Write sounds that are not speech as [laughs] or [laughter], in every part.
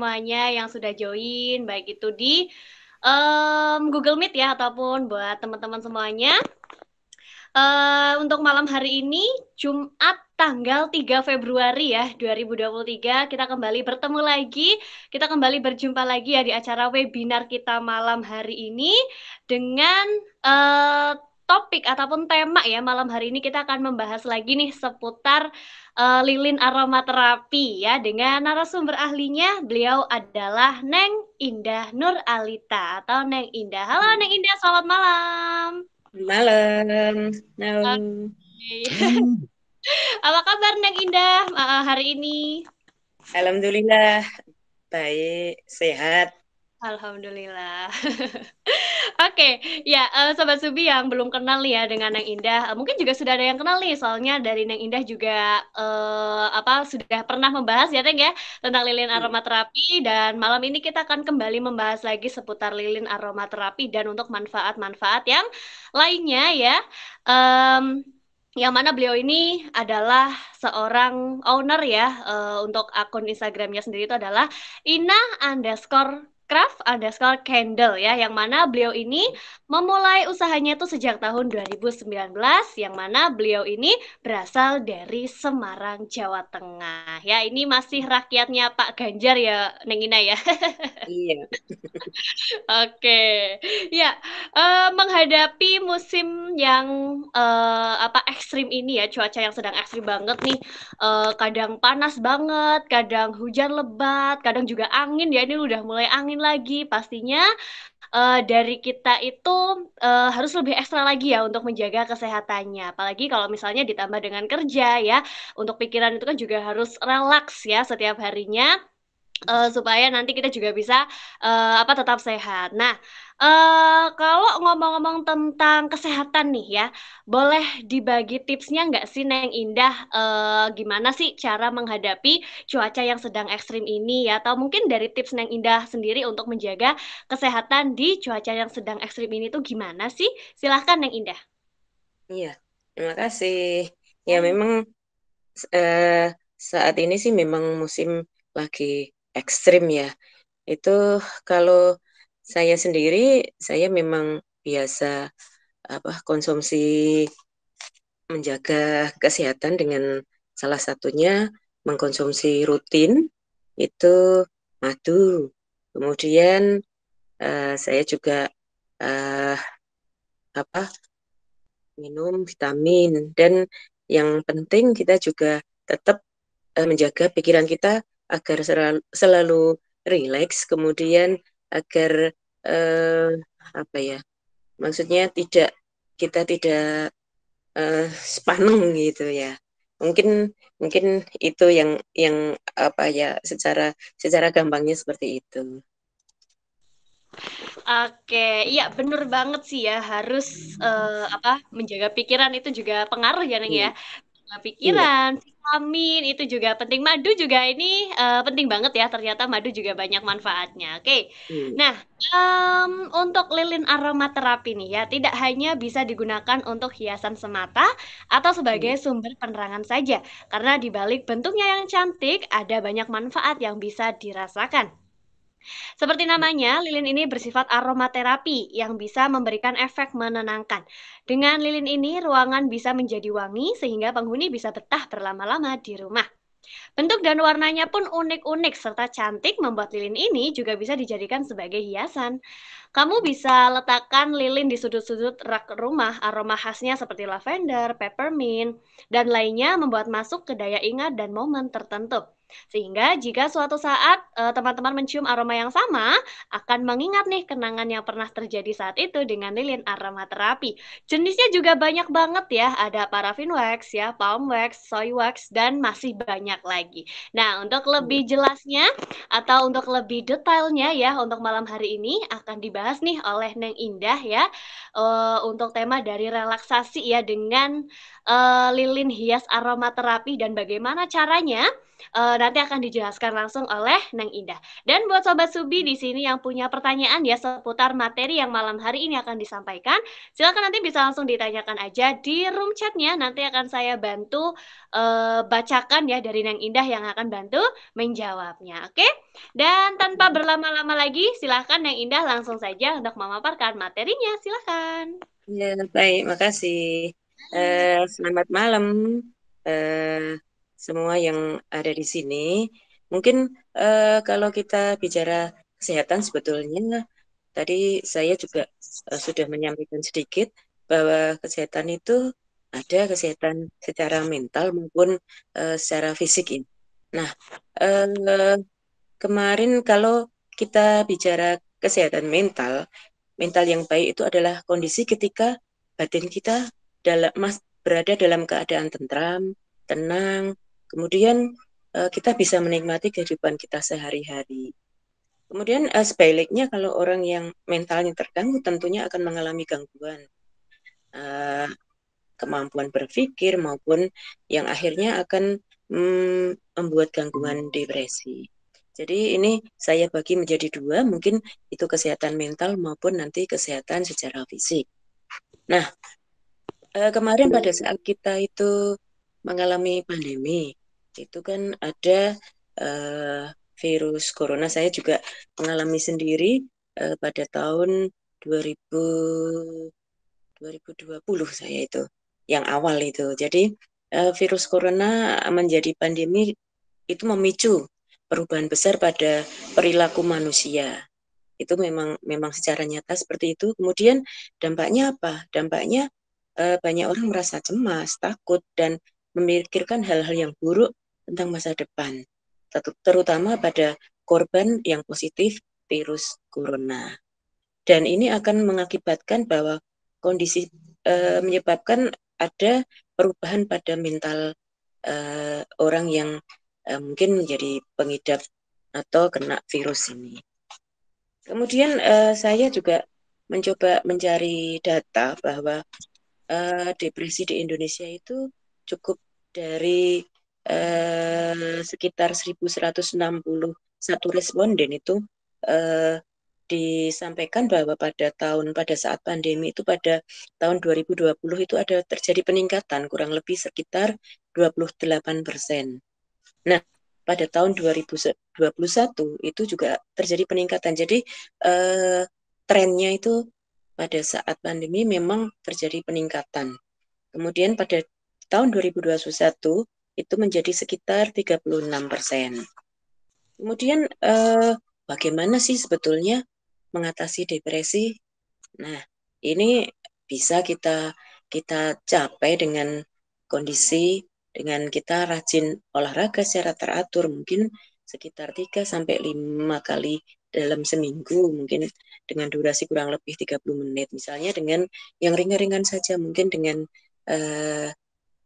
semuanya yang sudah join, baik itu di um, Google Meet ya ataupun buat teman-teman semuanya. Uh, untuk malam hari ini Jumat tanggal 3 Februari ya 2023 kita kembali bertemu lagi, kita kembali berjumpa lagi ya di acara webinar kita malam hari ini dengan uh, topik ataupun tema ya malam hari ini kita akan membahas lagi nih seputar uh, lilin aromaterapi ya dengan narasumber ahlinya beliau adalah Neng Indah Nur Alita atau Neng Indah. Halo hmm. Neng Indah, selamat malam. Malam. Malam. Okay. [laughs] Apa kabar Neng Indah uh, hari ini? Alhamdulillah baik, sehat. Alhamdulillah. [laughs] Oke, okay. ya uh, sobat Subi yang belum kenal ya dengan Neng Indah, uh, mungkin juga sudah ada yang kenal nih, soalnya dari Neng Indah juga uh, apa sudah pernah membahas ya Teng ya tentang lilin hmm. aromaterapi dan malam ini kita akan kembali membahas lagi seputar lilin aromaterapi dan untuk manfaat-manfaat yang lainnya ya. Um, yang mana beliau ini adalah seorang owner ya uh, untuk akun Instagramnya sendiri itu adalah Ina underscore Craft underscore Candle ya, yang mana beliau ini memulai usahanya itu sejak tahun 2019, yang mana beliau ini berasal dari Semarang, Jawa Tengah. Ya, ini masih rakyatnya Pak Ganjar ya, Neng Ina ya. [laughs] Iya. Oke, okay. ya uh, menghadapi musim yang uh, apa ekstrim ini ya, cuaca yang sedang ekstrim banget nih, uh, kadang panas banget, kadang hujan lebat, kadang juga angin ya, ini udah mulai angin lagi. Pastinya uh, dari kita itu uh, harus lebih ekstra lagi ya untuk menjaga kesehatannya. Apalagi kalau misalnya ditambah dengan kerja ya, untuk pikiran itu kan juga harus relaks ya setiap harinya uh, supaya nanti kita juga bisa uh, apa tetap sehat. Nah, Eh, kalau ngomong-ngomong tentang kesehatan nih ya, boleh dibagi tipsnya nggak sih Neng Indah, Uh, gimana sih cara menghadapi cuaca yang sedang ekstrim ini ya? Atau mungkin dari tips Neng Indah sendiri untuk menjaga kesehatan di cuaca yang sedang ekstrim ini tuh gimana sih? Silahkan Neng Indah. Iya, terima kasih. Ya hmm. memang, uh, saat ini sih memang musim lagi ekstrim ya. Itu kalau saya sendiri saya memang biasa apa konsumsi menjaga kesehatan dengan salah satunya mengkonsumsi rutin itu madu. Kemudian uh, saya juga uh, apa minum vitamin dan yang penting kita juga tetap uh, menjaga pikiran kita agar selalu, selalu rileks kemudian agar eh, apa ya maksudnya tidak kita tidak eh, sepaneng gitu ya mungkin mungkin itu yang yang apa ya secara secara gampangnya seperti itu Oke, iya bener banget sih ya harus uh, apa menjaga pikiran itu juga pengaruh ya Neng ya. Iya. Iya. pikiran, iya. vitamin itu juga penting. Madu juga ini uh, penting banget ya. Ternyata madu juga banyak manfaatnya. Oke. Okay. Iya. Hmm. Nah, um, untuk lilin aromaterapi nih ya, tidak hanya bisa digunakan untuk hiasan semata atau sebagai hmm. sumber penerangan saja. Karena di balik bentuknya yang cantik ada banyak manfaat yang bisa dirasakan. Seperti namanya, lilin ini bersifat aromaterapi yang bisa memberikan efek menenangkan. Dengan lilin ini, ruangan bisa menjadi wangi sehingga penghuni bisa betah berlama-lama di rumah. Bentuk dan warnanya pun unik-unik serta cantik membuat lilin ini juga bisa dijadikan sebagai hiasan. Kamu bisa letakkan lilin di sudut-sudut rak rumah, aroma khasnya seperti lavender, peppermint, dan lainnya membuat masuk ke daya ingat dan momen tertentu. Sehingga jika suatu saat eh, teman-teman mencium aroma yang sama, akan mengingat nih kenangan yang pernah terjadi saat itu dengan lilin aromaterapi. Jenisnya juga banyak banget ya, ada paraffin wax ya, palm wax, soy wax dan masih banyak lagi. Nah, untuk lebih iya. jelasnya atau untuk lebih detailnya ya untuk malam hari ini akan dibahas nih oleh Neng Indah ya eh, untuk tema dari relaksasi ya dengan eh, lilin hias aromaterapi dan bagaimana caranya uh, nanti akan dijelaskan langsung oleh Neng Indah. Dan buat sobat Subi di sini yang punya pertanyaan ya seputar materi yang malam hari ini akan disampaikan, silakan nanti bisa langsung ditanyakan aja di room chatnya. Nanti akan saya bantu uh, bacakan ya dari Neng Indah yang akan bantu menjawabnya. Oke? Okay? Dan tanpa berlama-lama lagi, silakan Neng Indah langsung saja untuk memaparkan materinya. Silakan. Ya, baik, makasih. Uh, selamat malam. Uh, semua yang ada di sini. Mungkin uh, kalau kita bicara kesehatan sebetulnya tadi saya juga uh, sudah menyampaikan sedikit bahwa kesehatan itu ada kesehatan secara mental maupun uh, secara fisik ini. Nah, uh, kemarin kalau kita bicara kesehatan mental, mental yang baik itu adalah kondisi ketika batin kita dalam mas berada dalam keadaan tentram, tenang, Kemudian uh, kita bisa menikmati kehidupan kita sehari-hari. Kemudian uh, sebaliknya kalau orang yang mentalnya terganggu tentunya akan mengalami gangguan uh, kemampuan berpikir maupun yang akhirnya akan mm, membuat gangguan depresi. Jadi ini saya bagi menjadi dua, mungkin itu kesehatan mental maupun nanti kesehatan secara fisik. Nah, kemarin pada saat kita itu mengalami pandemi, itu kan ada uh, virus corona. Saya juga mengalami sendiri uh, pada tahun 2000 2020 saya itu yang awal itu. Jadi uh, virus corona menjadi pandemi itu memicu perubahan besar pada perilaku manusia. Itu memang memang secara nyata seperti itu. Kemudian dampaknya apa? Dampaknya uh, banyak orang merasa cemas, takut dan memikirkan hal-hal yang buruk tentang masa depan, terutama pada korban yang positif virus corona. Dan ini akan mengakibatkan bahwa kondisi e, menyebabkan ada perubahan pada mental e, orang yang e, mungkin menjadi pengidap atau kena virus ini. Kemudian e, saya juga mencoba mencari data bahwa e, depresi di Indonesia itu cukup dari eh, sekitar 1.161 responden itu eh, disampaikan bahwa pada tahun pada saat pandemi itu pada tahun 2020 itu ada terjadi peningkatan kurang lebih sekitar 28 persen. Nah pada tahun 2021 itu juga terjadi peningkatan. Jadi eh, trennya itu pada saat pandemi memang terjadi peningkatan. Kemudian pada tahun 2021 itu menjadi sekitar 36 persen. Kemudian eh, bagaimana sih sebetulnya mengatasi depresi? Nah, ini bisa kita kita capai dengan kondisi dengan kita rajin olahraga secara teratur mungkin sekitar 3 sampai 5 kali dalam seminggu mungkin dengan durasi kurang lebih 30 menit misalnya dengan yang ringan-ringan saja mungkin dengan eh,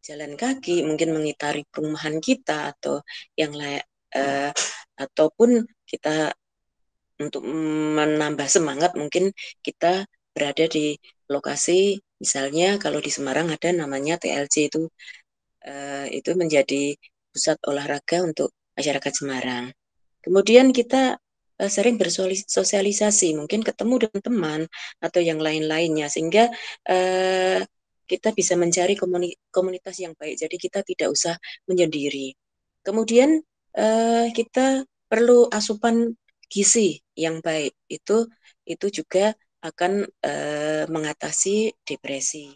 jalan kaki, mungkin mengitari perumahan kita atau yang layak uh, ataupun kita untuk menambah semangat mungkin kita berada di lokasi misalnya kalau di Semarang ada namanya TLC itu uh, itu menjadi pusat olahraga untuk masyarakat Semarang. Kemudian kita uh, sering bersosialisasi, mungkin ketemu dengan teman atau yang lain-lainnya sehingga uh, kita bisa mencari komunitas yang baik. Jadi kita tidak usah menyendiri. Kemudian eh, kita perlu asupan gizi yang baik. Itu itu juga akan eh, mengatasi depresi.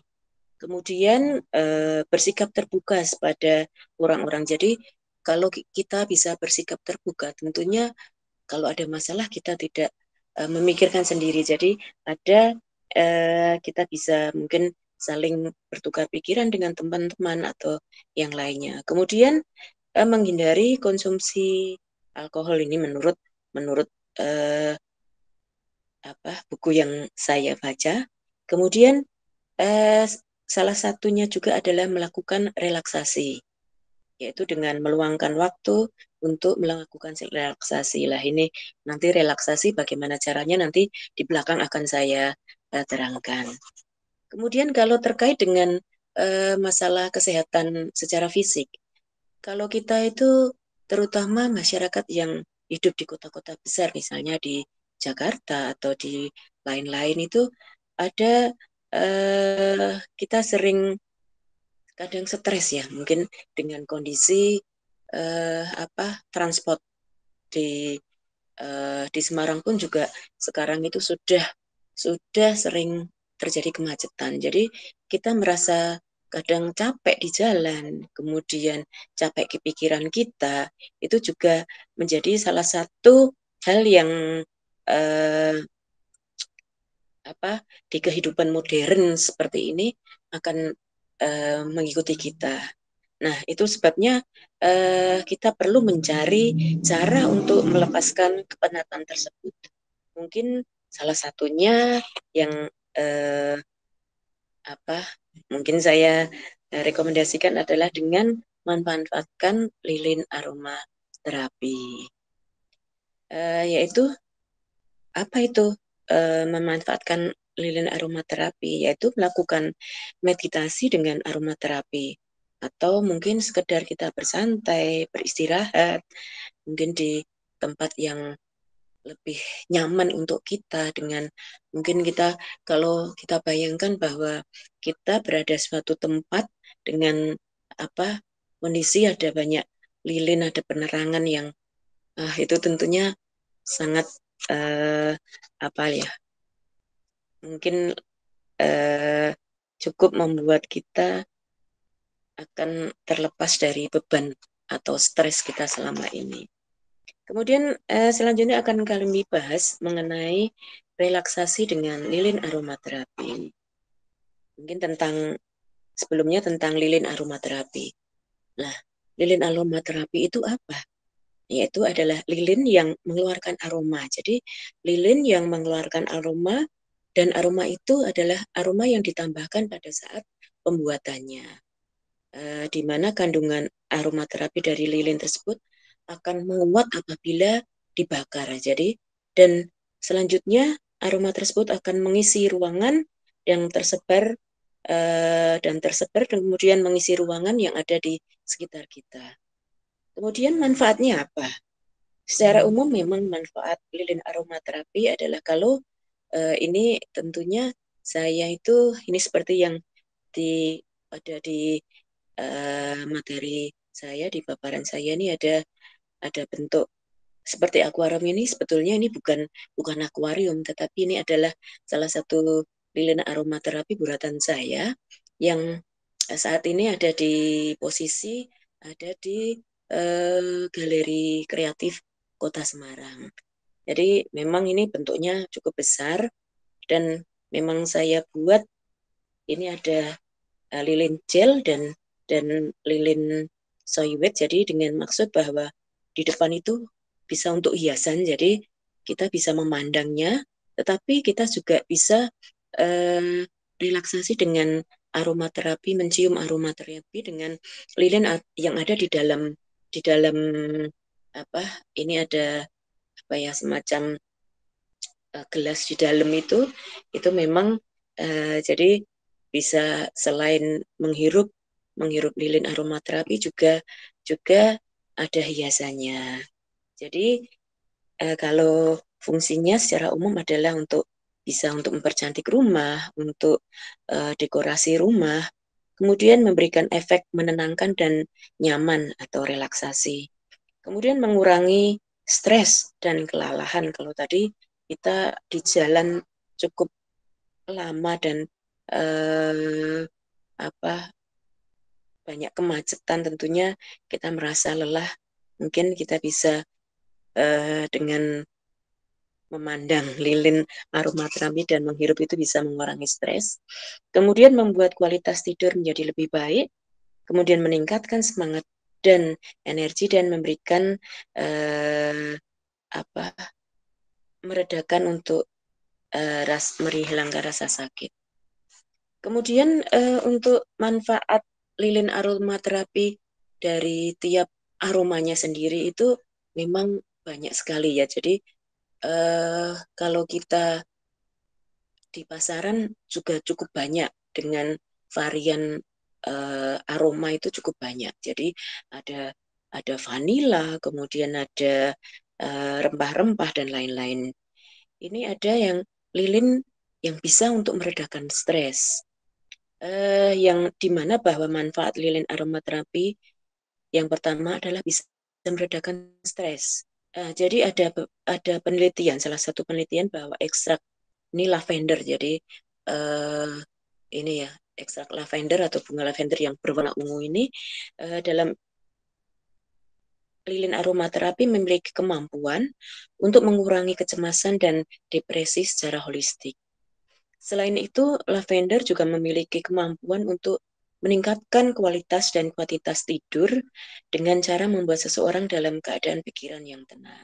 Kemudian eh, bersikap terbuka pada orang-orang. Jadi kalau kita bisa bersikap terbuka, tentunya kalau ada masalah kita tidak uh, memikirkan sendiri. Jadi ada uh, kita bisa mungkin saling bertukar pikiran dengan teman-teman atau yang lainnya. Kemudian eh, menghindari konsumsi alkohol ini menurut menurut eh, apa buku yang saya baca. Kemudian eh, salah satunya juga adalah melakukan relaksasi yaitu dengan meluangkan waktu untuk melakukan relaksasi lah ini nanti relaksasi bagaimana caranya nanti di belakang akan saya eh, terangkan. Kemudian kalau terkait dengan uh, masalah kesehatan secara fisik, kalau kita itu terutama masyarakat yang hidup di kota-kota besar, misalnya di Jakarta atau di lain-lain itu ada uh, kita sering kadang stres ya, mungkin dengan kondisi uh, apa transport di uh, di Semarang pun juga sekarang itu sudah sudah sering terjadi kemacetan. Jadi kita merasa kadang capek di jalan, kemudian capek ke pikiran kita, itu juga menjadi salah satu hal yang eh, apa di kehidupan modern seperti ini akan eh, mengikuti kita. Nah, itu sebabnya eh, kita perlu mencari cara untuk melepaskan kepenatan tersebut. Mungkin salah satunya yang eh, apa mungkin saya eh, rekomendasikan adalah dengan memanfaatkan lilin aroma terapi eh, yaitu apa itu eh, memanfaatkan lilin aroma terapi yaitu melakukan meditasi dengan aroma terapi atau mungkin sekedar kita bersantai, beristirahat, mungkin di tempat yang lebih nyaman untuk kita dengan mungkin kita kalau kita bayangkan bahwa kita berada di suatu tempat dengan apa kondisi ada banyak lilin ada penerangan yang uh, itu tentunya sangat uh, apa ya mungkin uh, cukup membuat kita akan terlepas dari beban atau stres kita selama ini. Kemudian eh, selanjutnya akan kami bahas mengenai relaksasi dengan lilin aromaterapi. Mungkin tentang sebelumnya tentang lilin aromaterapi. Nah, lilin aromaterapi itu apa? Yaitu adalah lilin yang mengeluarkan aroma. Jadi, lilin yang mengeluarkan aroma dan aroma itu adalah aroma yang ditambahkan pada saat pembuatannya. E, di mana kandungan aromaterapi dari lilin tersebut akan menguat apabila dibakar. Jadi dan selanjutnya aroma tersebut akan mengisi ruangan yang tersebar uh, dan tersebar dan kemudian mengisi ruangan yang ada di sekitar kita. Kemudian manfaatnya apa? Secara hmm. umum memang manfaat lilin aromaterapi adalah kalau uh, ini tentunya saya itu ini seperti yang di ada di uh, materi saya di paparan saya ini ada ada bentuk seperti akuarium ini sebetulnya ini bukan bukan akuarium tetapi ini adalah salah satu lilin aromaterapi buatan saya yang eh, saat ini ada di posisi ada di eh, galeri kreatif Kota Semarang. Jadi memang ini bentuknya cukup besar dan memang saya buat ini ada eh, lilin gel dan dan lilin soywet jadi dengan maksud bahwa di depan itu bisa untuk hiasan, jadi kita bisa memandangnya, tetapi kita juga bisa eh, relaksasi dengan aromaterapi, mencium aromaterapi dengan lilin yang ada di dalam di dalam apa ini ada apa ya semacam uh, gelas di dalam itu itu memang uh, jadi bisa selain menghirup menghirup lilin aromaterapi juga juga ada hiasannya. Jadi eh, kalau fungsinya secara umum adalah untuk bisa untuk mempercantik rumah, untuk eh, dekorasi rumah, kemudian memberikan efek menenangkan dan nyaman atau relaksasi. Kemudian mengurangi stres dan kelelahan. Kalau tadi kita di jalan cukup lama dan eh, apa banyak kemacetan tentunya kita merasa lelah mungkin kita bisa uh, dengan memandang lilin aroma aromaterapi dan menghirup itu bisa mengurangi stres kemudian membuat kualitas tidur menjadi lebih baik kemudian meningkatkan semangat dan energi dan memberikan uh, apa meredakan untuk uh, ras, merihilangkan rasa sakit Kemudian uh, untuk manfaat lilin aromaterapi dari tiap aromanya sendiri itu memang banyak sekali ya. Jadi eh, kalau kita di pasaran juga cukup banyak dengan varian eh, aroma itu cukup banyak. Jadi ada ada vanila, kemudian ada eh, rempah-rempah eh, dan lain-lain. Ini ada yang lilin yang bisa untuk meredakan stres eh, yang dimana bahwa manfaat lilin aromaterapi yang pertama adalah bisa meredakan stres. Uh, jadi ada ada penelitian salah satu penelitian bahwa ekstrak ini lavender jadi uh, ini ya ekstrak lavender atau bunga lavender yang berwarna ungu ini uh, dalam lilin aromaterapi memiliki kemampuan untuk mengurangi kecemasan dan depresi secara holistik. Selain itu, lavender juga memiliki kemampuan untuk meningkatkan kualitas dan kuantitas tidur dengan cara membuat seseorang dalam keadaan pikiran yang tenang.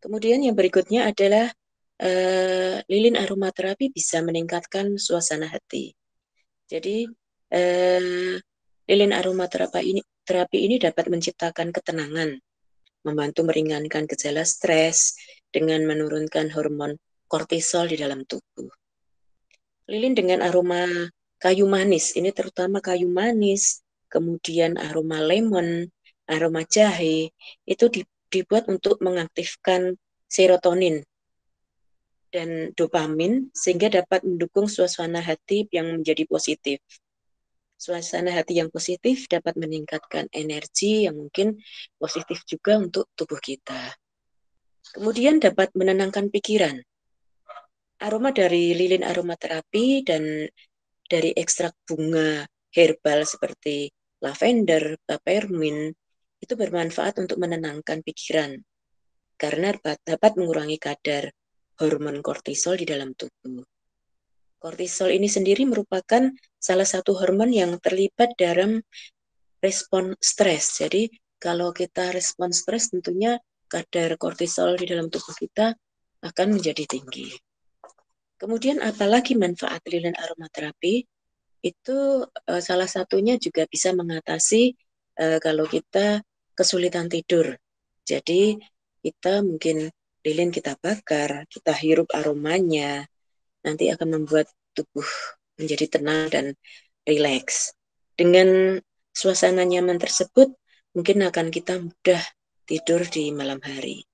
Kemudian yang berikutnya adalah eh, lilin aromaterapi bisa meningkatkan suasana hati. Jadi eh, lilin aromaterapi ini terapi ini dapat menciptakan ketenangan, membantu meringankan gejala stres dengan menurunkan hormon kortisol di dalam tubuh. Lilin dengan aroma kayu manis, ini terutama kayu manis, kemudian aroma lemon, aroma jahe, itu dibuat untuk mengaktifkan serotonin dan dopamin sehingga dapat mendukung suasana hati yang menjadi positif. Suasana hati yang positif dapat meningkatkan energi yang mungkin positif juga untuk tubuh kita. Kemudian dapat menenangkan pikiran aroma dari lilin aromaterapi dan dari ekstrak bunga herbal seperti lavender, peppermint itu bermanfaat untuk menenangkan pikiran karena dapat mengurangi kadar hormon kortisol di dalam tubuh. Kortisol ini sendiri merupakan salah satu hormon yang terlibat dalam respon stres. Jadi kalau kita respon stres tentunya kadar kortisol di dalam tubuh kita akan menjadi tinggi. Kemudian apalagi manfaat lilin aromaterapi? Itu uh, salah satunya juga bisa mengatasi uh, kalau kita kesulitan tidur. Jadi kita mungkin lilin kita bakar, kita hirup aromanya, nanti akan membuat tubuh menjadi tenang dan rileks. Dengan suasana nyaman tersebut, mungkin akan kita mudah tidur di malam hari.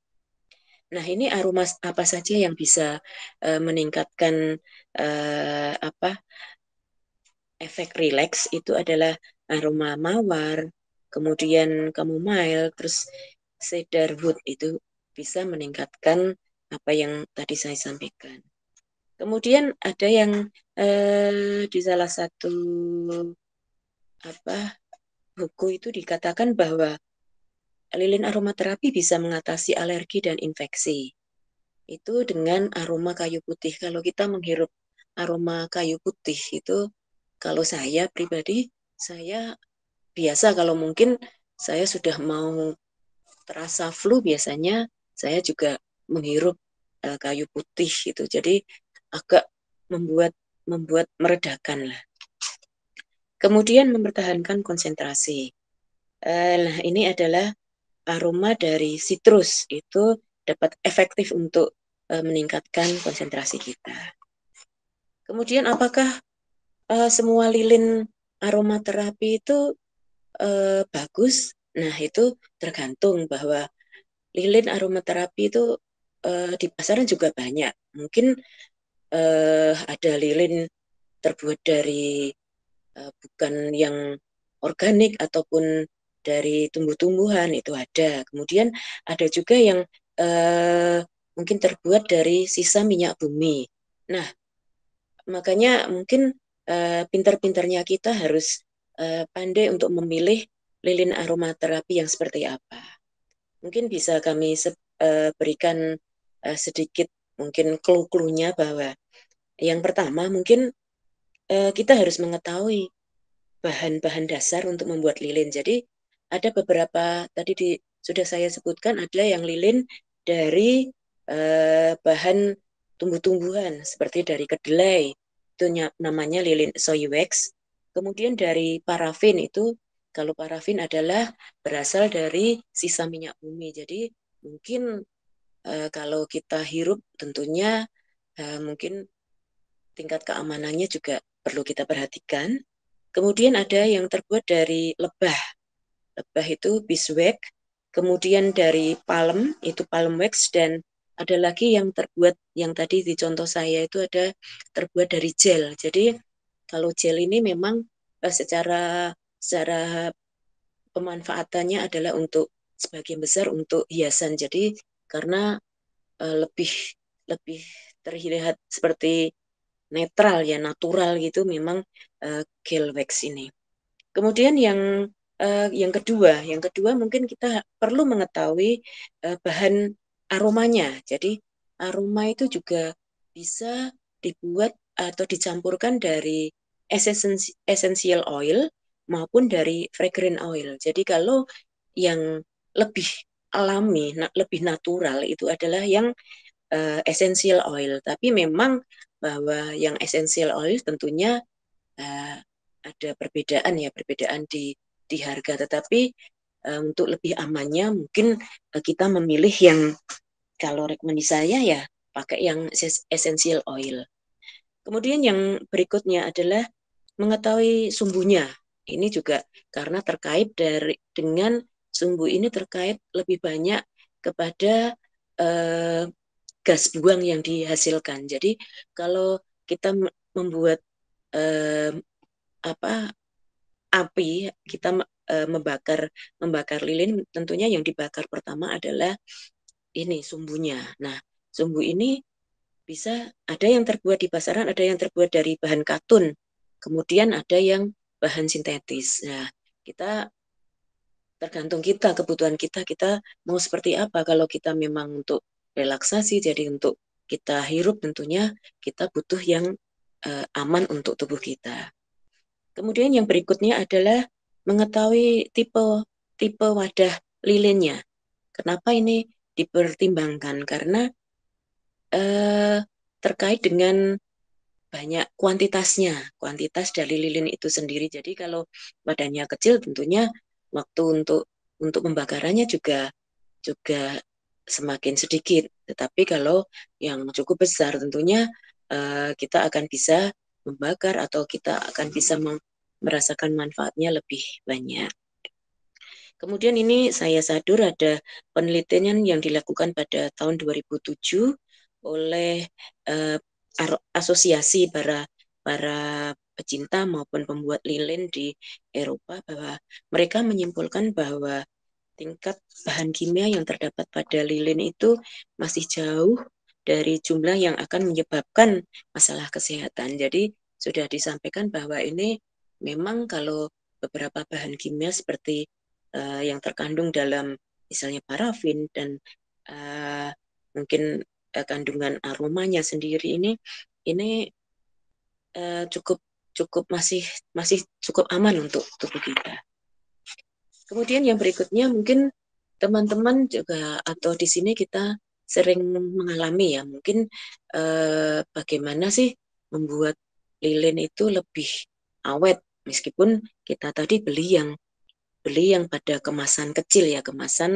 Nah, ini aroma apa saja yang bisa uh, meningkatkan uh, apa efek rileks itu adalah aroma mawar, kemudian chamomile, terus cedar wood itu bisa meningkatkan apa yang tadi saya sampaikan. Kemudian ada yang eh, di salah satu apa buku itu dikatakan bahwa lilin aromaterapi bisa mengatasi alergi dan infeksi. Itu dengan aroma kayu putih. Kalau kita menghirup aroma kayu putih itu, kalau saya pribadi, saya biasa kalau mungkin saya sudah mau terasa flu biasanya saya juga menghirup eh, kayu putih gitu. Jadi agak membuat membuat meredakan lah. Kemudian mempertahankan konsentrasi. Eh, nah, ini adalah aroma dari citrus itu dapat efektif untuk uh, meningkatkan konsentrasi kita. Kemudian apakah uh, semua lilin aromaterapi itu uh, bagus? Nah, itu tergantung bahwa lilin aromaterapi itu uh, di pasaran juga banyak. Mungkin uh, ada lilin terbuat dari uh, bukan yang organik ataupun dari tumbuh-tumbuhan itu ada. Kemudian ada juga yang eh, mungkin terbuat dari sisa minyak bumi. Nah, makanya mungkin eh, pintarnya pintarnya kita harus eh, pandai untuk memilih lilin aromaterapi yang seperti apa. Mungkin bisa kami se- eh, berikan eh, sedikit mungkin clue-cluenya bahwa yang pertama mungkin eh, kita harus mengetahui bahan-bahan dasar untuk membuat lilin. Jadi ada beberapa tadi di, sudah saya sebutkan adalah yang lilin dari eh, bahan tumbuh-tumbuhan seperti dari kedelai itu namanya lilin soy wax. Kemudian dari parafin itu kalau parafin adalah berasal dari sisa minyak bumi. Jadi mungkin eh, kalau kita hirup tentunya eh, mungkin tingkat keamanannya juga perlu kita perhatikan. Kemudian ada yang terbuat dari lebah lebah itu beeswax, kemudian dari palm itu palm wax dan ada lagi yang terbuat yang tadi di contoh saya itu ada terbuat dari gel. Jadi kalau gel ini memang eh, secara secara pemanfaatannya adalah untuk sebagian besar untuk hiasan. Jadi karena uh, lebih lebih terlihat seperti netral ya natural gitu memang uh, gel wax ini. Kemudian yang Eh, yang kedua, yang kedua mungkin kita perlu mengetahui uh, bahan aromanya. Jadi aroma itu juga bisa dibuat atau dicampurkan dari essential oil maupun dari fragrant oil. Jadi kalau yang lebih alami, lebih natural itu adalah yang uh, essential oil. Tapi memang bahwa yang essential oil tentunya uh, ada perbedaan ya, perbedaan di di harga. Tetapi e, untuk lebih amannya mungkin e, kita memilih yang kalau rekomendasi saya ya pakai yang essential oil. Kemudian yang berikutnya adalah mengetahui sumbunya. Ini juga karena terkait dari dengan sumbu ini terkait lebih banyak kepada e, gas buang yang dihasilkan. Jadi kalau kita membuat e, apa api kita e, membakar membakar lilin tentunya yang dibakar pertama adalah ini sumbunya. Nah, sumbu ini bisa ada yang terbuat di pasaran, ada yang terbuat dari bahan katun, kemudian ada yang bahan sintetis. Nah, kita tergantung kita kebutuhan kita kita mau seperti apa kalau kita memang untuk relaksasi jadi untuk kita hirup tentunya kita butuh yang eh, aman untuk tubuh kita Kemudian yang berikutnya adalah mengetahui tipe tipe wadah lilinnya. Kenapa ini dipertimbangkan? Karena eh, terkait dengan banyak kuantitasnya, kuantitas dari lilin itu sendiri. Jadi kalau badannya kecil tentunya waktu untuk untuk pembakarannya juga juga semakin sedikit. Tetapi kalau yang cukup besar tentunya eh, kita akan bisa membakar atau kita akan bisa merasakan manfaatnya lebih banyak. Kemudian ini saya sadur ada penelitian yang dilakukan pada tahun 2007 oleh eh, asosiasi para para pecinta maupun pembuat lilin di Eropa bahwa mereka menyimpulkan bahwa tingkat bahan kimia yang terdapat pada lilin itu masih jauh dari jumlah yang akan menyebabkan masalah kesehatan. Jadi sudah disampaikan bahwa ini memang kalau beberapa bahan kimia seperti uh, yang terkandung dalam misalnya parafin dan uh, mungkin uh, kandungan aromanya sendiri ini ini uh, cukup cukup masih masih cukup aman untuk tubuh kita. Kemudian yang berikutnya mungkin teman-teman juga atau di sini kita sering mengalami ya mungkin eh, bagaimana sih membuat lilin itu lebih awet meskipun kita tadi beli yang beli yang pada kemasan kecil ya kemasan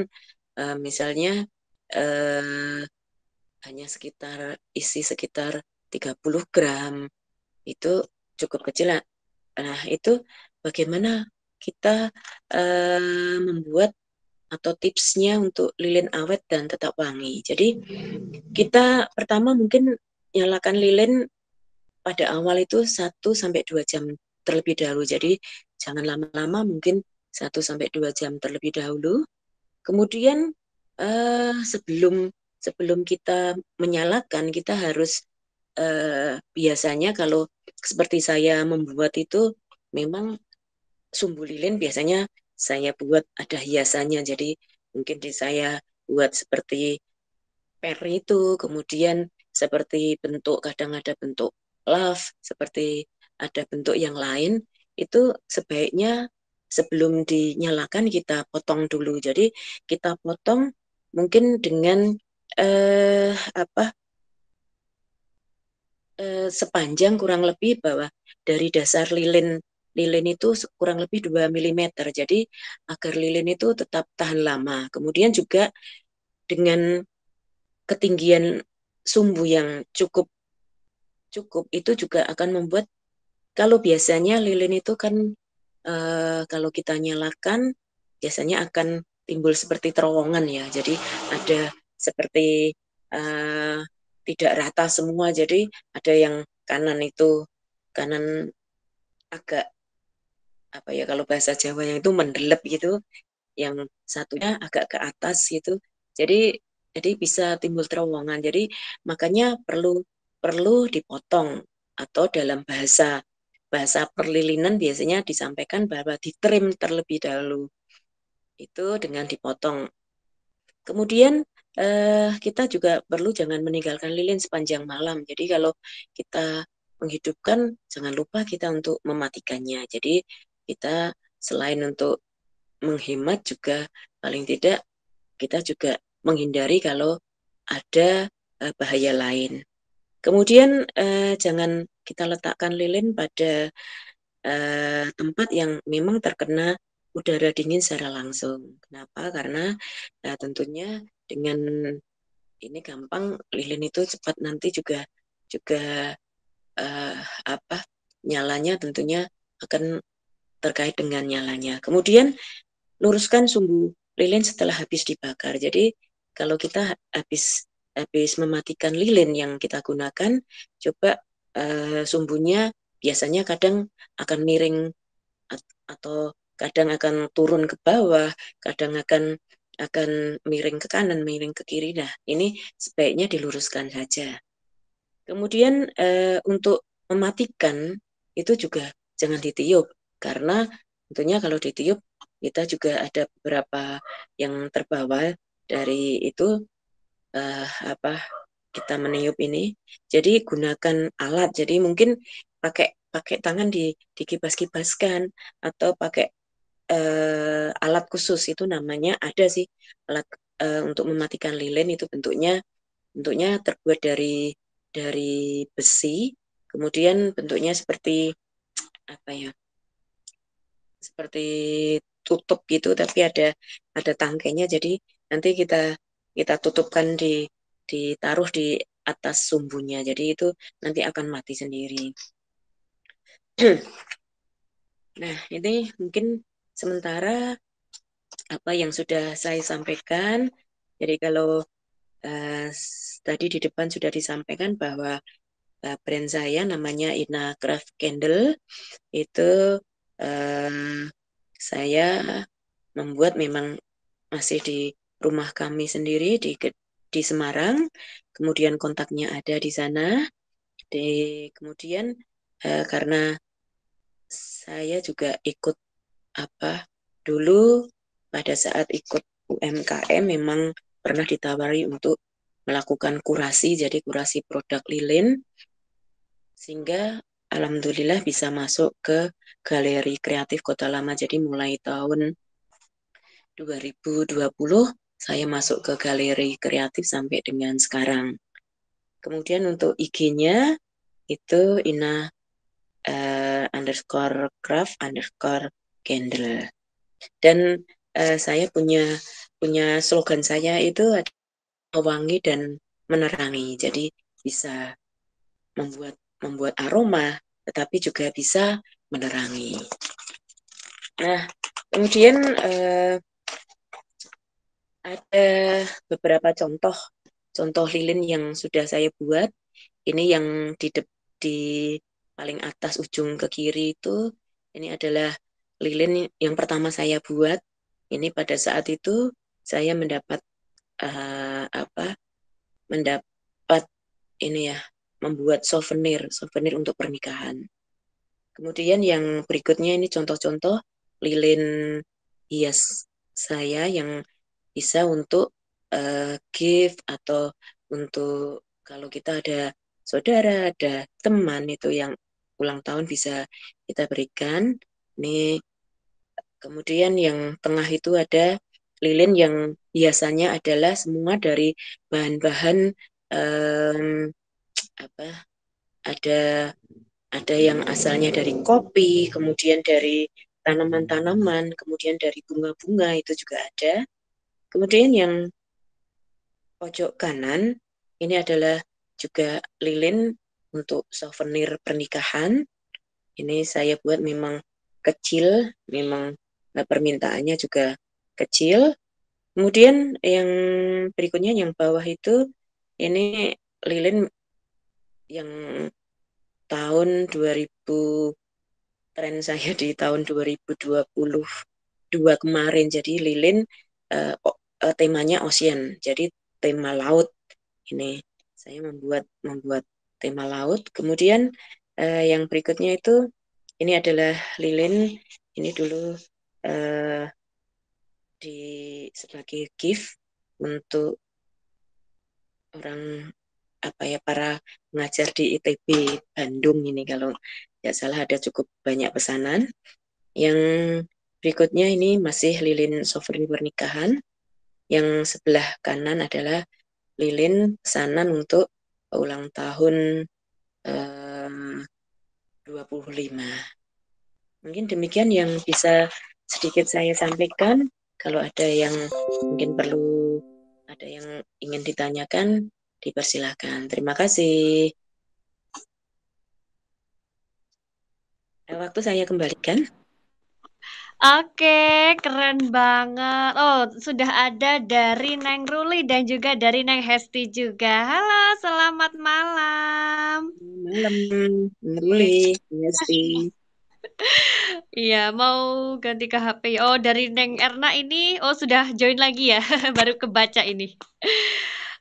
eh, misalnya eh, hanya sekitar isi sekitar 30 gram itu cukup kecil nah itu bagaimana kita eh, membuat atau tipsnya untuk lilin awet dan tetap wangi. Jadi kita pertama mungkin nyalakan lilin pada awal itu 1 sampai 2 jam terlebih dahulu. Jadi jangan lama-lama mungkin 1 sampai 2 jam terlebih dahulu. Kemudian eh, sebelum sebelum kita menyalakan kita harus eh, biasanya kalau seperti saya membuat itu memang sumbu lilin biasanya saya buat ada hiasannya jadi mungkin di saya buat seperti per itu kemudian seperti bentuk kadang ada bentuk love seperti ada bentuk yang lain itu sebaiknya sebelum dinyalakan kita potong dulu jadi kita potong mungkin dengan eh, apa eh, sepanjang kurang lebih bahwa dari dasar lilin lilin itu kurang lebih 2 mm. Jadi agar lilin itu tetap tahan lama. Kemudian juga dengan ketinggian sumbu yang cukup cukup itu juga akan membuat kalau biasanya lilin itu kan Uh, kalau kita nyalakan biasanya akan timbul seperti terowongan ya. Jadi ada seperti uh, tidak rata semua. Jadi ada yang kanan itu kanan agak apa ya kalau bahasa Jawa yang itu mendelep gitu yang satunya agak ke atas gitu jadi jadi bisa timbul terowongan jadi makanya perlu perlu dipotong atau dalam bahasa bahasa perlilinan biasanya disampaikan bahwa ditrim terlebih dahulu itu dengan dipotong kemudian eh, kita juga perlu jangan meninggalkan lilin sepanjang malam jadi kalau kita menghidupkan, jangan lupa kita untuk mematikannya. Jadi kita selain untuk menghemat juga paling tidak kita juga menghindari kalau ada eh, bahaya lain. Kemudian uh, jangan kita letakkan lilin pada uh, tempat yang memang terkena udara dingin secara langsung. Kenapa? Karena uh, tentunya dengan ini gampang lilin itu cepat nanti juga juga uh, apa nyalanya tentunya akan terkait dengan nyalanya. Kemudian luruskan sumbu lilin setelah habis dibakar. Jadi kalau kita habis habis mematikan lilin yang kita gunakan, coba uh, sumbunya biasanya kadang akan miring atau kadang akan turun ke bawah, kadang akan akan miring ke kanan, miring ke kiri. Nah, ini sebaiknya diluruskan saja. Kemudian uh, untuk mematikan itu juga jangan ditiup. Karena tentunya kalau ditiup kita juga ada beberapa yang terbawa dari itu uh, apa kita meniup ini. Jadi gunakan alat. Jadi mungkin pakai pakai tangan di dikipas-kipaskan atau pakai uh, alat khusus itu namanya ada sih alat uh, untuk mematikan lilin itu bentuknya bentuknya terbuat dari dari besi. Kemudian bentuknya seperti apa ya? seperti tutup gitu tapi ada ada tangkainya jadi nanti kita kita tutupkan di ditaruh di atas sumbunya jadi itu nanti akan mati sendiri [clears throat] nah ini mungkin sementara apa yang sudah saya sampaikan jadi kalau uh, tadi di depan sudah disampaikan bahwa uh, brand saya namanya Ina Craft Candle itu Eh, saya membuat memang masih di rumah kami sendiri di di Semarang, kemudian kontaknya ada di sana. Di kemudian eh, karena saya juga ikut apa dulu pada saat ikut UMKM memang pernah ditawari untuk melakukan kurasi, jadi kurasi produk lilin, sehingga alhamdulillah bisa masuk ke Galeri Kreatif Kota Lama. Jadi mulai tahun 2020 saya masuk ke Galeri Kreatif sampai dengan sekarang. Kemudian untuk IG-nya itu Ina uh, underscore craft underscore candle. Dan uh, saya punya punya slogan saya itu mewangi dan menerangi. Jadi bisa membuat membuat aroma, tetapi juga bisa menerangi. Nah, kemudian eh, ada beberapa contoh contoh lilin yang sudah saya buat. Ini yang di di paling atas ujung ke kiri itu ini adalah lilin yang pertama saya buat. Ini pada saat itu saya mendapat eh, apa? mendapat ini ya membuat souvenir, souvenir untuk pernikahan. Kemudian yang berikutnya ini contoh-contoh lilin hias saya yang bisa untuk uh, gift atau untuk kalau kita ada saudara, ada teman itu yang ulang tahun bisa kita berikan. Ini kemudian yang tengah itu ada lilin yang biasanya adalah semua dari bahan-bahan um, apa ada ada yang asalnya dari kopi, kemudian dari tanaman-tanaman, kemudian dari bunga-bunga itu juga ada. Kemudian yang pojok kanan ini adalah juga lilin untuk souvenir pernikahan. Ini saya buat memang kecil, memang eh, permintaannya juga kecil. Kemudian yang berikutnya yang bawah itu ini lilin yang tahun 2000 tren saya di tahun 2022 kemarin jadi lilin uh, uh, temanya ocean jadi tema laut ini saya membuat membuat tema laut kemudian uh, yang berikutnya itu ini adalah lilin ini dulu uh, di sebagai gift untuk orang apa ya para pengajar di ITB Bandung ini kalau tidak salah ada cukup banyak pesanan. Yang berikutnya ini masih lilin sovereign pernikahan. Yang sebelah kanan adalah lilin pesanan untuk ulang tahun eh, um, 25. Mungkin demikian yang bisa sedikit saya sampaikan. Kalau ada yang mungkin perlu ada yang ingin ditanyakan, dipersilahkan Terima kasih. Eh, waktu saya kembalikan. Oke, keren banget. Oh, sudah ada dari Neng Ruli dan juga dari Neng Hesti juga. Halo, selamat malam. Malam, Neng Ruli, Hesti. [laughs] Iya, mau ganti ke HP. Oh, dari Neng Erna ini, oh sudah join lagi ya, [laughs] baru kebaca ini.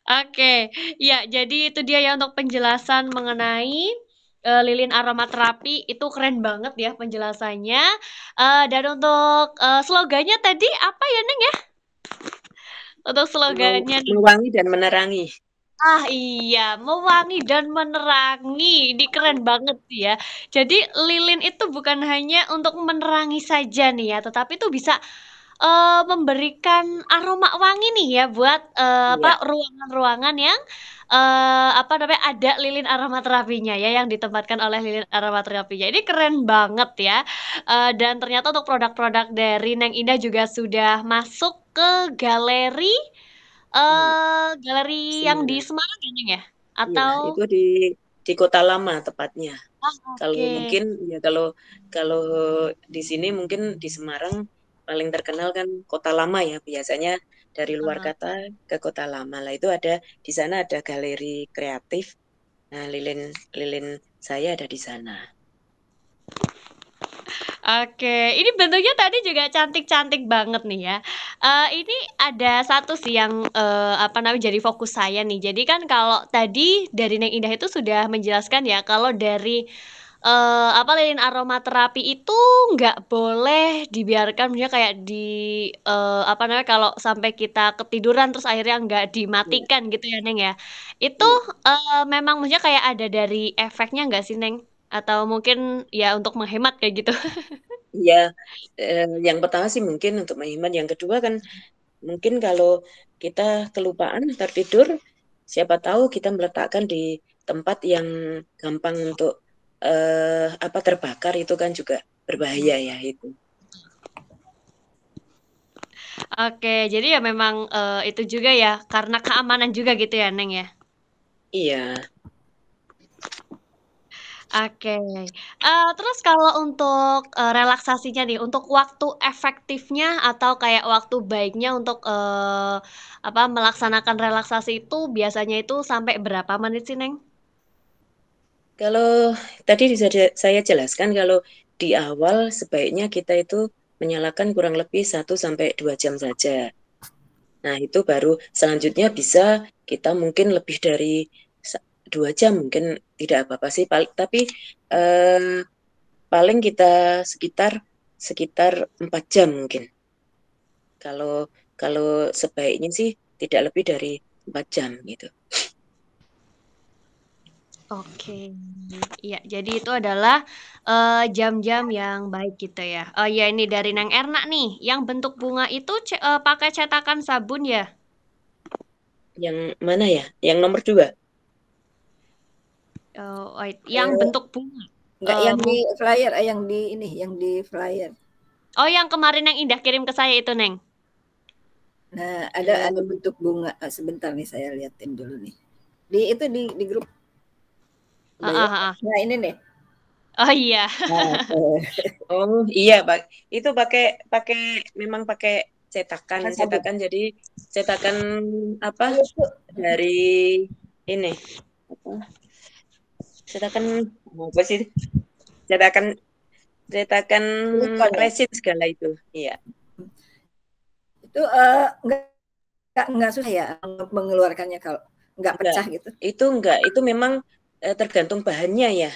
Oke, ya jadi itu dia ya untuk penjelasan mengenai uh, lilin aromaterapi itu keren banget ya penjelasannya. Uh, dan untuk uh, eh, slogannya tadi apa ya Neng ya? Untuk slogannya mewangi dan menerangi. Ah iya, mewangi dan menerangi. Ini keren banget ya. Jadi lilin itu bukan hanya untuk menerangi saja nih ya, tetapi itu bisa uh, memberikan aroma wangi nih ya buat uh, eh, yeah. ruangan-ruangan yang uh, apa namanya ada lilin aromaterapinya ya yang ditempatkan oleh lilin aromaterapinya. Ini keren banget ya. Uh, dan ternyata untuk produk-produk dari Neng Indah juga sudah masuk ke galeri uh, galeri Sini. yang di Semarang ya ya? Iya, Atau ya, itu di di kota lama tepatnya. Ah, okay. Kalau mungkin ya kalau kalau di sini mungkin di Semarang paling terkenal kan kota lama ya biasanya dari luar uh kota ke kota lama lah itu ada di sana ada galeri kreatif nah lilin lilin saya ada di sana Oke, ini bentuknya tadi juga cantik-cantik banget nih ya. Uh, ini ada satu sih yang uh, apa namanya jadi fokus saya nih. Jadi kan kalau tadi dari Neng Indah itu sudah menjelaskan ya kalau dari uh, apa lilin aromaterapi itu nggak boleh dibiarkan misalnya kayak di uh, apa namanya kalau sampai kita ketiduran terus akhirnya nggak dimatikan gitu ya Neng ya itu uh, memang misalnya kayak ada dari efeknya nggak sih Neng atau mungkin ya untuk menghemat kayak gitu [laughs] Ya, eh, yang pertama sih mungkin untuk menghemat. Yang kedua kan mungkin kalau kita kelupaan tertidur, siapa tahu kita meletakkan di tempat yang gampang untuk eh, apa terbakar itu kan juga berbahaya ya itu. Oke, jadi ya memang uh, itu juga ya karena keamanan juga gitu ya Neng ya. Iya. Oke. Uh, terus kalau untuk uh, relaksasinya nih, untuk waktu efektifnya atau kayak waktu baiknya untuk uh, apa melaksanakan relaksasi itu biasanya itu sampai berapa menit sih Neng? Kalau tadi saya jelaskan kalau di awal sebaiknya kita itu menyalakan kurang lebih 1 sampai 2 jam saja. Nah, itu baru selanjutnya bisa kita mungkin lebih dari dua jam mungkin tidak apa-apa sih paling tapi eh, paling kita sekitar sekitar empat jam mungkin kalau kalau sebaiknya sih tidak lebih dari empat jam gitu Oke, ya Jadi itu adalah jam eh, jam-jam yang baik gitu ya. Oh ya ini dari Neng Erna nih, yang bentuk bunga itu eh, pakai cetakan sabun ya? Yang mana ya? Yang nomor juga? Oh, wait. Oh, yang eh, bentuk bunga? Enggak, yang di oh. flyer, yang di ini, yang di flyer. Oh yang kemarin yang Indah kirim ke saya itu, Neng? Nah, ada ada bentuk bunga, sebentar nih saya liatin dulu nih. Di itu, di di grup uh, Nah ini nih. Oh iya. Nah, [laughs] oh iya, Pak. itu pakai pakai memang pakai cetakan Mas cetakan sabit. jadi cetakan apa dari ini apa cetakan apa sih cetakan cetakan ya? resin segala itu iya itu enggak eh, uh, enggak, susah ya mengeluarkannya kalau enggak pecah gitu itu enggak itu memang Eh, tergantung bahannya ya.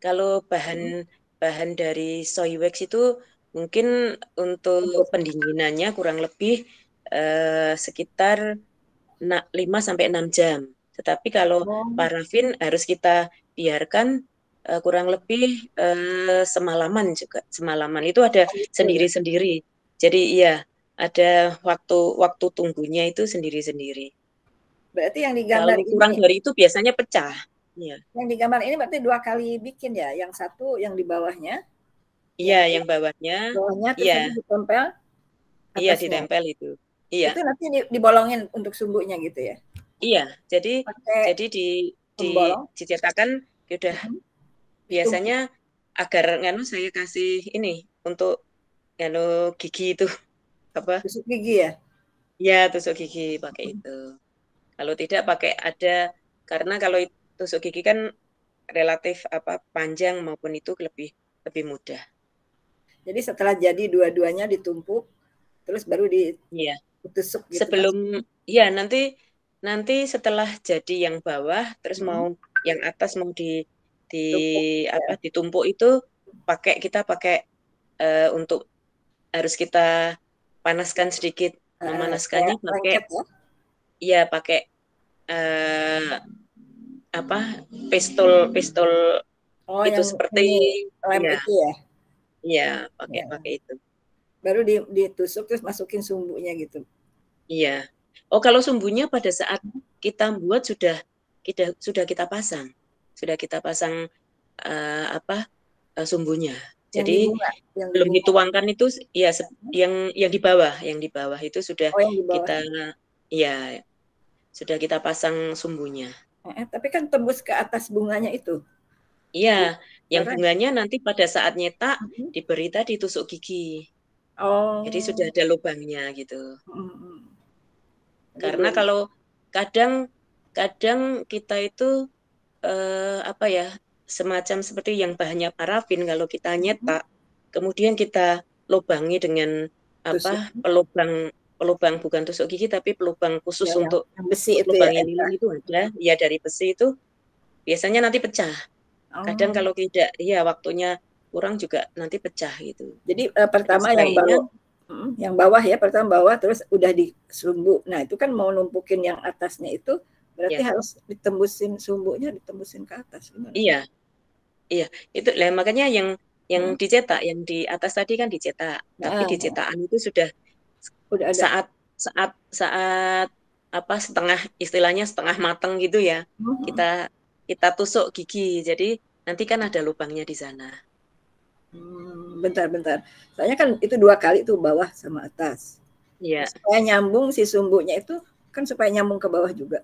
Kalau bahan hmm. bahan dari soy wax itu mungkin untuk pendinginannya kurang lebih eh, sekitar 5 sampai 6 jam. Tetapi kalau oh. parafin harus kita biarkan eh, kurang lebih eh, semalaman juga. Semalaman itu ada oh, gitu ya. sendiri-sendiri. Jadi iya, ada waktu waktu tunggunya itu sendiri-sendiri. Berarti yang digambar kurang dari itu biasanya pecah. Iya. Yang gambar ini berarti dua kali bikin ya, yang satu yang di bawahnya. Iya, yang, bawahnya. Bawahnya terus iya. ditempel. Iya, ditempel itu. Iya. Itu nanti dibolongin untuk sumbunya gitu ya. Iya, jadi Pake jadi di, di diceritakan ya udah hmm. biasanya Tumbuh. agar nganu saya kasih ini untuk nganu gigi itu apa? Tusuk gigi ya. Iya, tusuk gigi pakai hmm. itu. Kalau tidak pakai ada karena kalau tusuk gigi kan relatif apa panjang maupun itu lebih lebih mudah. Jadi setelah jadi dua-duanya ditumpuk, terus baru di ya. tusuk gitu. Kan? Sebelum kan? ya nanti nanti setelah jadi yang bawah, terus hmm. mau yang atas mau di di tumpuk, apa ya. ditumpuk itu pakai kita pakai uh, untuk harus kita panaskan sedikit, eh, memanaskannya uh, pakai ya iya, pakai uh, apa pistol pistol oh, itu seperti lem ya, itu ya iya, iya. pakai ya. pakai itu baru ditusuk terus masukin sumbunya gitu iya oh kalau sumbunya pada saat kita buat sudah kita sudah kita pasang sudah kita pasang uh, apa uh, sumbunya jadi yang yang belum dituangkan itu ya yang yang di bawah yang di bawah itu sudah oh, bawah. kita ya sudah kita pasang sumbunya Eh, tapi kan tembus ke atas bunganya itu. Iya, yang Karena... bunganya nanti pada saat nyetak mm-hmm. diberi tadi tusuk gigi. Oh. Jadi sudah ada lubangnya gitu. Mm-hmm. Karena Jadi, kalau kadang kadang kita itu eh, apa ya semacam seperti yang bahannya parafin kalau kita nyetak, mm-hmm. kemudian kita lubangi dengan apa pelubang pelubang bukan tusuk gigi tapi pelubang khusus ya, ya. untuk besi pelubang itu ya, ini ya. itu ada ya dari besi itu biasanya nanti pecah oh. kadang kalau tidak ya waktunya kurang juga nanti pecah gitu jadi eh, pertama yang bawah Hmm. yang bawah ya pertama bawah terus udah disumbu nah itu kan mau numpukin yang atasnya itu berarti ya. harus ditembusin sumbunya ditembusin ke atas benar iya iya itu lah makanya yang yang hmm. dicetak yang di atas tadi kan dicetak nah, tapi ah. dicetakan nah. itu sudah udah ada. saat saat saat apa setengah istilahnya setengah matang gitu ya uh-huh. kita kita tusuk gigi jadi nanti kan ada lubangnya di sana hmm, bentar bentar soalnya kan itu dua kali tuh bawah sama atas ya. supaya nyambung si sumbunya itu kan supaya nyambung ke bawah juga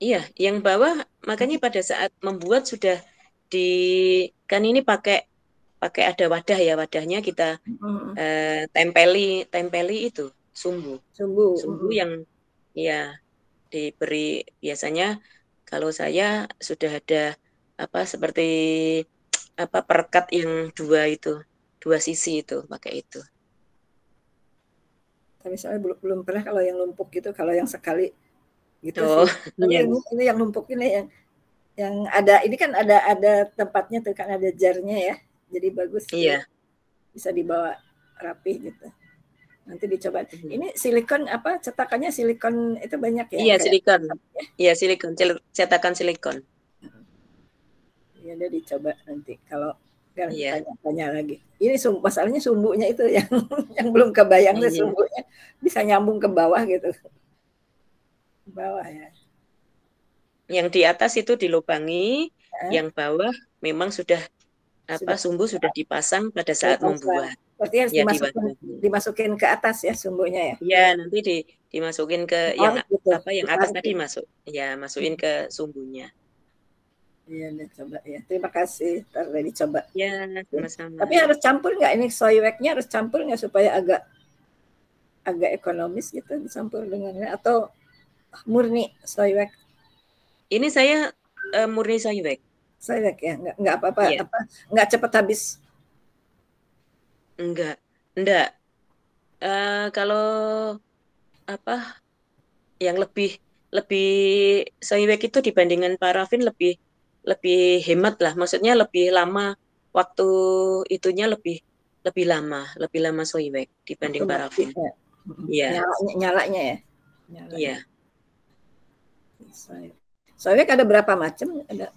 iya yang bawah makanya mm-hmm. pada saat membuat sudah di kan ini pakai pakai ada wadah ya wadahnya kita eh, tempeli tempeli itu sumbu sumbu sumbu yang ya diberi biasanya kalau saya sudah ada apa seperti apa perekat yang dua itu dua sisi itu pakai itu tapi saya belum belum pernah kalau yang lumpuk gitu kalau yang sekali gitu oh, sih. yang, ini yang lumpuk ini yang yang ada ini kan ada ada tempatnya tuh kan ada jarnya ya jadi bagus iya. bisa dibawa rapi gitu nanti dicoba mhm. ini silikon apa cetakannya silikon itu banyak ya iya silikon iya iya silikon cetakan silikon ya udah dicoba nanti kalau kan yeah. tanya lagi. Ini sum masalahnya sumbunya itu [laughs] yang yang belum kebayang yeah. Iya. sumbunya bisa nyambung ke bawah gitu. Ke bawah ya. Yang di atas itu dilubangi, yang bawah memang sudah apa sumbu sudah dipasang pada saat sudah. membuat. Berarti harus ya, dimasukin, dimasukin ke atas ya sumbunya ya. Iya nanti di, dimasukin ke oh, yang gitu. apa yang atas tadi masuk. Ya masukin ke sumbunya. Iya, coba ya. Terima kasih. Ntar dicoba. Ya, sama-sama. Tapi harus campur nggak ini wax-nya harus campur nggak supaya agak agak ekonomis gitu dicampur dengan atau murni wax? Ini saya uh, murni wax saya ya nggak nggak apa-apa yeah. apa nggak cepat habis enggak enggak uh, kalau apa yang lebih lebih soiwek itu dibandingkan parafin lebih lebih hemat lah maksudnya lebih lama waktu itunya lebih lebih lama lebih lama soiwek dibanding Betul, parafin iya. ya. nyalanya nyalanya ya Iya. Yeah. ada berapa macam ada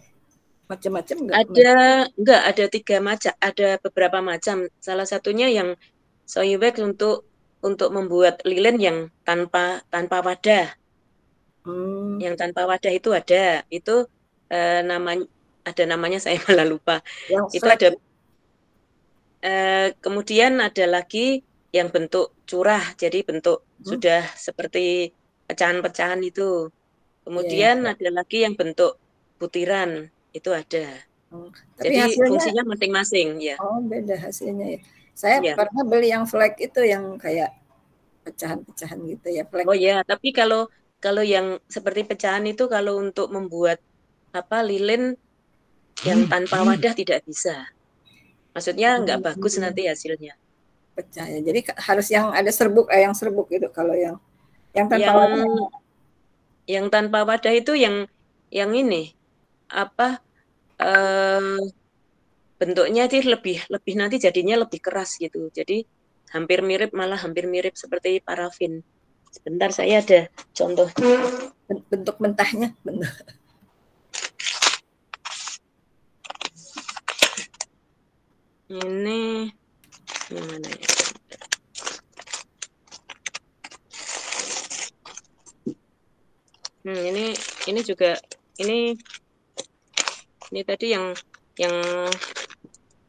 macam-macam enggak? Ada enggak ada tiga macam, ada beberapa macam. Salah satunya yang soyubex untuk untuk membuat lilin yang tanpa tanpa wadah. Hmm. Yang tanpa wadah itu ada. Itu eh, namanya ada namanya [laughs] saya malah lupa. Yang itu ada eh, kemudian ada lagi yang bentuk curah, jadi bentuk hmm. sudah seperti pecahan-pecahan itu. Iya, iya, kemudian yeah. ada lagi yang bentuk butiran itu ada. Oh, Jadi hasilnya, fungsinya masing-masing ya. Oh beda hasilnya ya. Saya ya. pernah beli yang flag itu yang kayak pecahan-pecahan gitu ya flag. Oh ya, tapi kalau kalau yang seperti pecahan itu kalau untuk membuat apa lilin yang hmm. tanpa hmm. wadah tidak bisa. Maksudnya oh, nggak hmm. bagus iya. nanti hasilnya. Pecah ya. Jadi harus yang ada serbuk eh yang serbuk gitu kalau yang yang tanpa yang, wadah. Yang tanpa wadah itu yang yang ini apa uh, bentuknya sih lebih lebih nanti jadinya lebih keras gitu. Jadi hampir mirip malah hampir mirip seperti parafin. Sebentar saya ada contoh bentuk mentahnya. Bentuk. Ini gimana ya? Hmm, ini ini juga ini ini tadi yang yang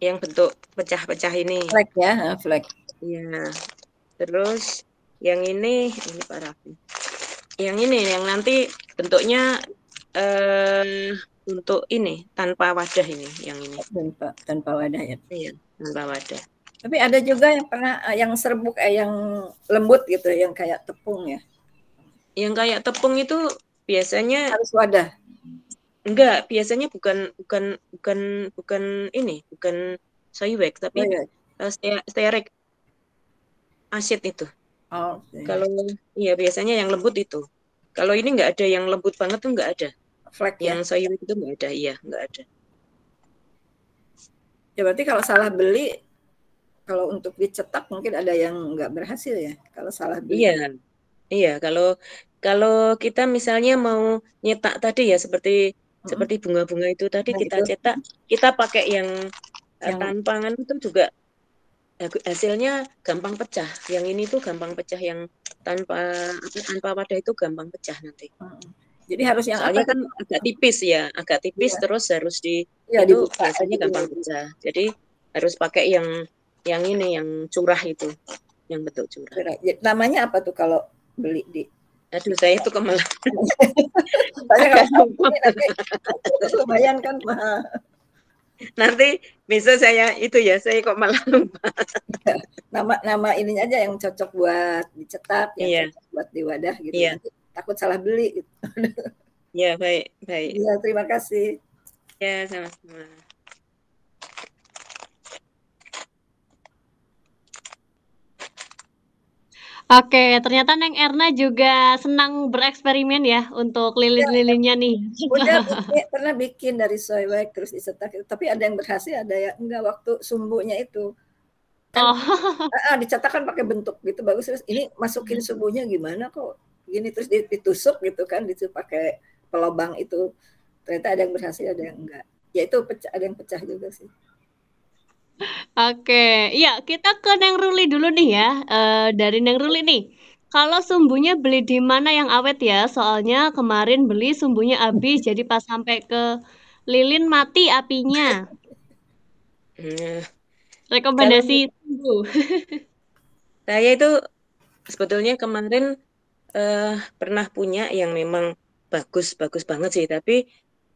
yang bentuk pecah-pecah ini. Flag ya, eh, flag. ya Terus yang ini ini Pak Raffi. Yang ini yang nanti bentuknya eh untuk ini tanpa wadah ini yang ini. Tanpa tanpa wadah ya. Iya, tanpa wadah. Tapi ada juga yang pernah eh, yang serbuk eh yang lembut gitu yang kayak tepung ya. Yang kayak tepung itu biasanya harus wadah enggak biasanya bukan bukan bukan bukan ini bukan soywek tapi oh, iya. uh, eh, stearik asid itu oh, kalau iya biasanya yang lembut itu kalau ini enggak ada yang lembut banget tuh enggak ada Flag, ya? yang ya? soywek itu enggak ada iya enggak ada ya berarti kalau salah beli kalau untuk dicetak mungkin ada yang enggak berhasil ya kalau salah beli iya iya kalau kalau kita misalnya mau nyetak tadi ya seperti seperti bunga-bunga itu tadi nah, kita itu. cetak kita pakai yang, eh, yang tanpangan itu juga hasilnya gampang pecah yang ini tuh gampang pecah yang tanpa tanpa wadah itu gampang pecah nanti jadi harus yang Soalnya apa kan, kan agak tipis ya agak tipis ya. terus harus di ya, itu dibuka, gampang pecah jadi harus pakai yang yang ini yang curah itu yang betul curah ya, namanya apa tuh kalau beli di Aduh, saya itu kemelan. [laughs] saya kalau lumayan kan, Pak. Nanti bisa saya itu ya, saya kok malah lupa. [laughs] nama nama ininya aja yang cocok buat dicetak, yang yeah. cocok buat di wadah gitu. Yeah. takut salah beli gitu. Iya, yeah, baik, baik. Iya, terima kasih. Ya, sama-sama. Oke, ternyata Neng Erna juga senang bereksperimen ya untuk lilin-lilinnya ya, nih. Ya. Udah [laughs] bikin, pernah bikin dari soy wax terus dicetak itu, tapi ada yang berhasil, ada yang enggak waktu sumbunya itu. Kan, oh. [laughs] Ah, ah, Dicatakan pakai bentuk gitu bagus terus ini masukin hmm. sumbunya gimana kok gini terus ditusuk gitu kan itu pakai pelobang itu ternyata ada yang berhasil ada yang enggak ya itu pecah ada yang pecah juga sih Oke, ya kita ke Neng Ruli dulu nih ya. Uh, dari Neng Ruli nih, kalau sumbunya beli di mana yang awet ya? Soalnya kemarin beli sumbunya habis, jadi pas sampai ke lilin mati apinya. [laughs] Rekomendasi tunggu. sumbu. [laughs] saya itu sebetulnya kemarin uh, pernah punya yang memang bagus-bagus banget sih, tapi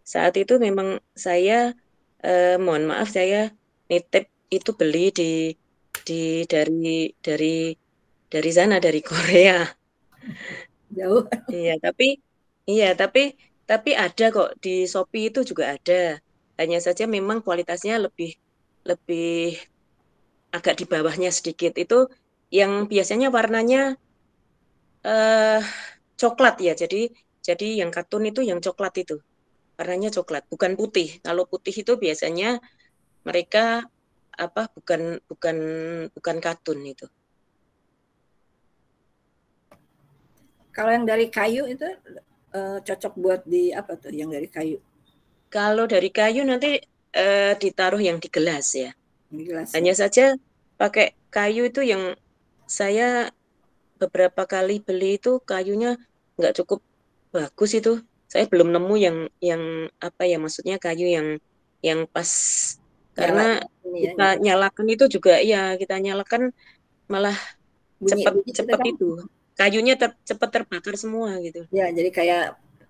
saat itu memang saya uh, mohon maaf saya nitip itu beli di di dari dari dari sana dari Korea jauh iya tapi iya tapi tapi ada kok di Shopee itu juga ada hanya saja memang kualitasnya lebih lebih agak di bawahnya sedikit itu yang biasanya warnanya eh, coklat ya jadi jadi yang katun itu yang coklat itu warnanya coklat bukan putih kalau putih itu biasanya mereka apa bukan bukan bukan katun itu. Kalau yang dari kayu itu uh, cocok buat di apa tuh yang dari kayu? Kalau dari kayu nanti uh, ditaruh yang di gelas ya. Di gelas. Hanya saja pakai kayu itu yang saya beberapa kali beli itu kayunya nggak cukup bagus itu. Saya belum nemu yang yang apa ya maksudnya kayu yang yang pas karena ya, kita ya, nyalakan itu juga ya kita nyalakan malah bunyi, cepet bunyi gitu cepet kan? itu kayunya ter, cepet terbakar semua gitu ya jadi kayak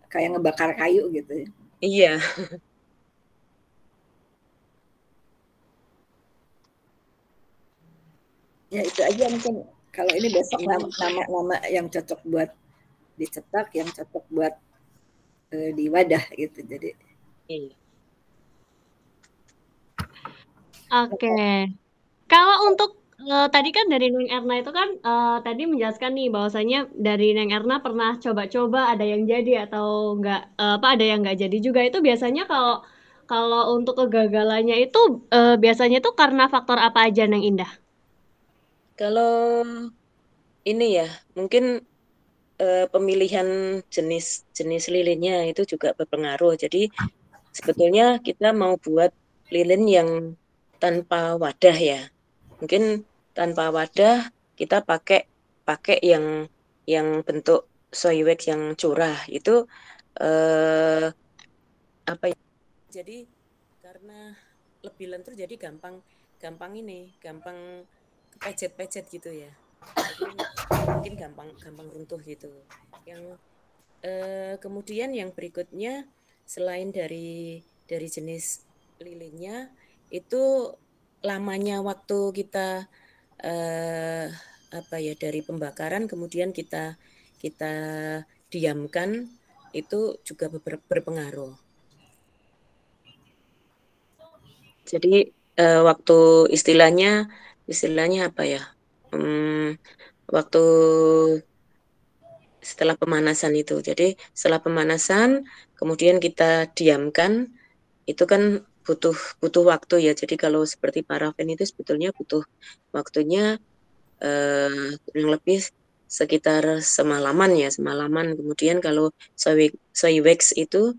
kayak ngebakar kayu gitu ya. iya [laughs] ya itu aja mungkin kalau ini besok nama-nama ya. yang cocok buat dicetak yang cocok buat uh, di wadah gitu jadi iya. Oke. Okay. Kalau untuk uh, tadi kan dari Neng Erna itu kan uh, tadi menjelaskan nih bahwasanya dari Neng Erna pernah coba-coba ada yang jadi atau enggak uh, eh, apa ada yang enggak jadi juga itu biasanya kalau kalau untuk kegagalannya itu uh, biasanya itu karena faktor apa aja Neng Indah? Kalau ini ya, mungkin uh, pemilihan jenis-jenis lilinnya itu juga berpengaruh. Jadi sebetulnya kita mau buat lilin yang tanpa wadah ya mungkin tanpa wadah kita pakai pakai yang yang bentuk soy wax yang curah itu eh, apa ya? jadi karena lebih lentur jadi gampang gampang ini gampang pecet pecet gitu ya mungkin, mungkin gampang gampang runtuh gitu yang eh, kemudian yang berikutnya selain dari dari jenis lilinnya itu lamanya waktu kita eh, apa ya dari pembakaran kemudian kita kita diamkan itu juga ber berpengaruh. Jadi eh, waktu istilahnya istilahnya apa ya? Hmm, waktu setelah pemanasan itu. Jadi setelah pemanasan kemudian kita diamkan itu kan butuh butuh waktu ya. Jadi kalau seperti paraven itu sebetulnya butuh waktunya uh, kurang lebih sekitar semalaman ya semalaman. Kemudian kalau soy, soy wax itu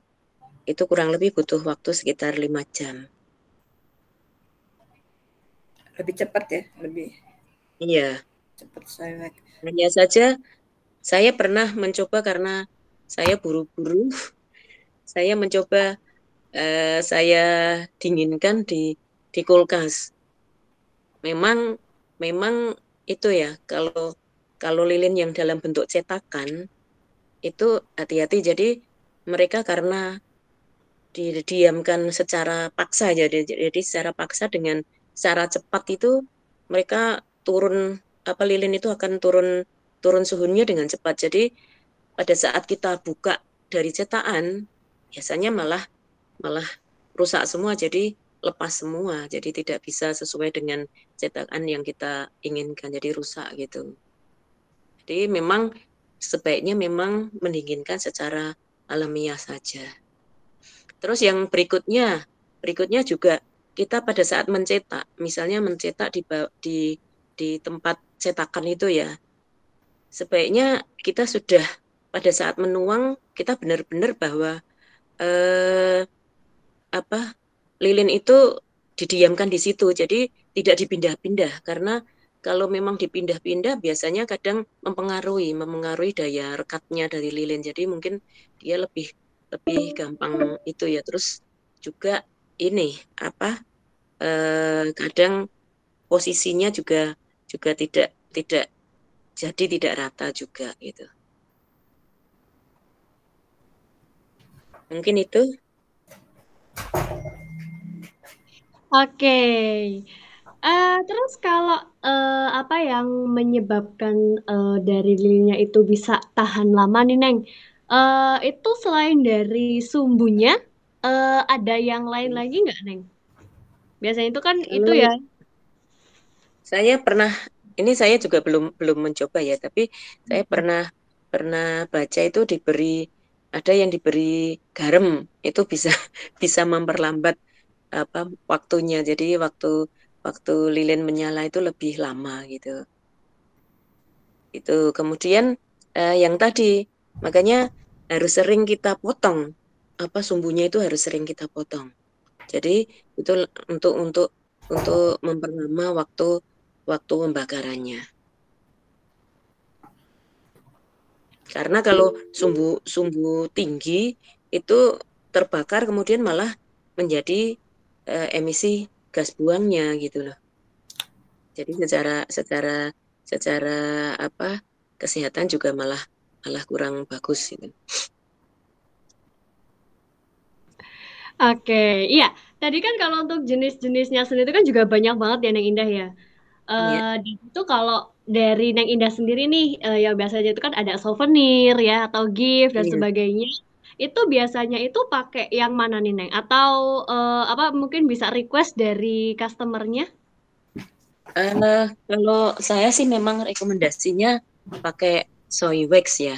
itu kurang lebih butuh waktu sekitar lima jam. Lebih cepat ya, lebih. Iya. Cepat soy wax. Hanya saja saya pernah mencoba karena saya buru-buru. [laughs] Saya mencoba Eh, saya dinginkan di di kulkas. Memang memang itu ya kalau kalau lilin yang dalam bentuk cetakan itu hati-hati jadi mereka karena didiamkan secara paksa jadi jadi secara paksa dengan secara cepat itu mereka turun apa lilin itu akan turun turun suhunya dengan cepat jadi pada saat kita buka dari cetakan biasanya malah malah rusak semua jadi lepas semua jadi tidak bisa sesuai dengan cetakan yang kita inginkan jadi rusak gitu jadi memang sebaiknya memang mendinginkan secara alamiah saja terus yang berikutnya berikutnya juga kita pada saat mencetak misalnya mencetak di di di tempat cetakan itu ya sebaiknya kita sudah pada saat menuang kita benar-benar bahwa eh, apa lilin itu didiamkan di situ jadi tidak dipindah-pindah karena kalau memang dipindah-pindah biasanya kadang mempengaruhi mempengaruhi daya rekatnya dari lilin jadi mungkin dia lebih lebih gampang itu ya terus juga ini apa eh, kadang posisinya juga juga tidak tidak jadi tidak rata juga gitu mungkin itu Oke. Uh, terus kalau, uh, apa yang menyebabkan, uh, dari lilinnya itu bisa tahan lama nih, Neng, Uh, itu selain dari sumbunya, uh, ada yang lain lagi nggak, Neng? Biasanya itu kan itu ya. Saya pernah ini saya juga belum belum mencoba ya, tapi saya pernah pernah baca itu diberi ada yang diberi garam itu bisa [laughs] bisa memperlambat apa waktunya jadi waktu waktu lilin menyala itu lebih lama gitu itu kemudian eh, yang tadi makanya harus sering kita potong apa sumbunya itu harus sering kita potong jadi itu untuk untuk untuk memperlama waktu waktu pembakarannya Karena kalau sumbu sumbu tinggi itu terbakar kemudian malah menjadi e, emisi gas buangnya gitu loh. Jadi secara secara secara apa kesehatan juga malah malah kurang bagus gitu. Oke, iya. Tadi kan kalau untuk jenis-jenisnya sendiri kan juga banyak banget yang indah ya. Uh, iya. eh, yeah. Di situ kalau dari Neng Indah sendiri nih, uh, ya biasanya itu kan ada souvenir ya atau gift dan yeah. sebagainya. Itu biasanya itu pakai yang mana nih Neng? Atau uh, apa mungkin bisa request dari customernya? Uh, kalau saya sih memang rekomendasinya pakai soy wax ya.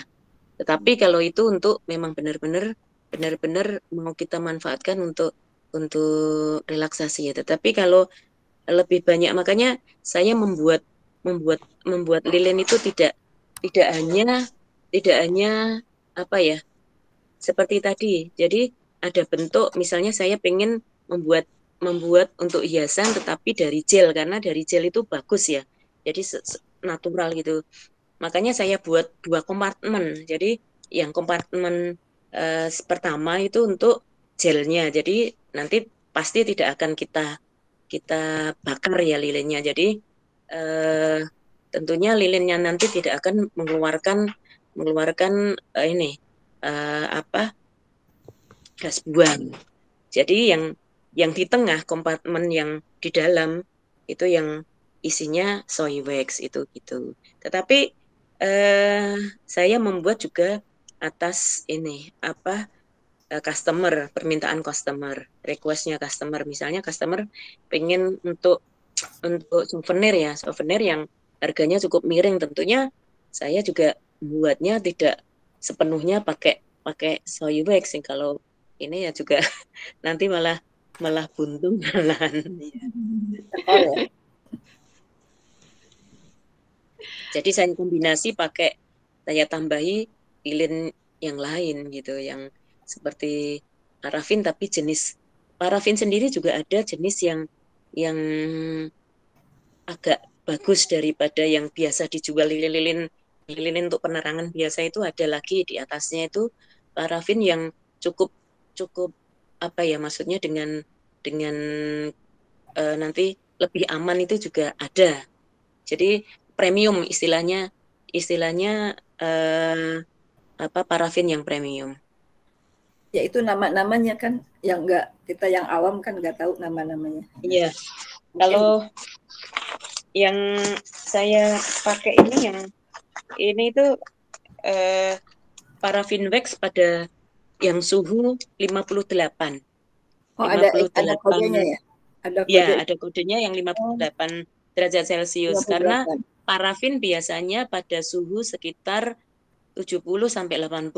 Tetapi kalau itu untuk memang benar-benar benar-benar mau kita manfaatkan untuk untuk relaksasi ya. Tetapi kalau lebih banyak makanya saya membuat membuat membuat lilin itu tidak tidak hanya tidak hanya apa ya seperti tadi jadi ada bentuk misalnya saya pengen membuat membuat untuk hiasan tetapi dari gel karena dari gel itu bagus ya jadi natural gitu makanya saya buat dua kompartemen jadi yang kompartemen eh, pertama itu untuk gelnya jadi nanti pasti tidak akan kita kita bakar ya lilinnya. Jadi eh, tentunya lilinnya nanti tidak akan mengeluarkan mengeluarkan eh, ini eh, apa gas buang. Jadi yang yang di tengah kompartemen yang di dalam itu yang isinya soy wax itu gitu. Tetapi eh, saya membuat juga atas ini apa Eh, customer, permintaan customer, requestnya customer. Misalnya customer pengen untuk untuk souvenir ya, souvenir yang harganya cukup miring tentunya saya juga buatnya tidak sepenuhnya pakai pakai soy wax sih kalau ini ya juga [laughs] nanti malah malah buntung jalan. Iya. Oh, ya. Jadi saya kombinasi pakai saya tambahi lilin yang lain gitu yang seperti parafin tapi jenis parafin sendiri juga ada jenis yang yang agak bagus daripada yang biasa dijual lilin-lilin lilin untuk penerangan biasa itu ada lagi di atasnya itu parafin yang cukup cukup apa ya maksudnya dengan dengan e, nanti lebih aman itu juga ada jadi premium istilahnya istilahnya e, apa parafin yang premium yaitu nama-namanya kan yang enggak kita yang awam kan enggak tahu nama-namanya. Iya. Kalau yang saya pakai ini yang ini itu eh, parafin wax pada yang suhu 58. Oh, 58. ada ada kodenya ya. Ada ya, kode. Ya, ada kodenya yang 58 oh. derajat Celcius 58. karena parafin biasanya pada suhu sekitar 70 sampai 80.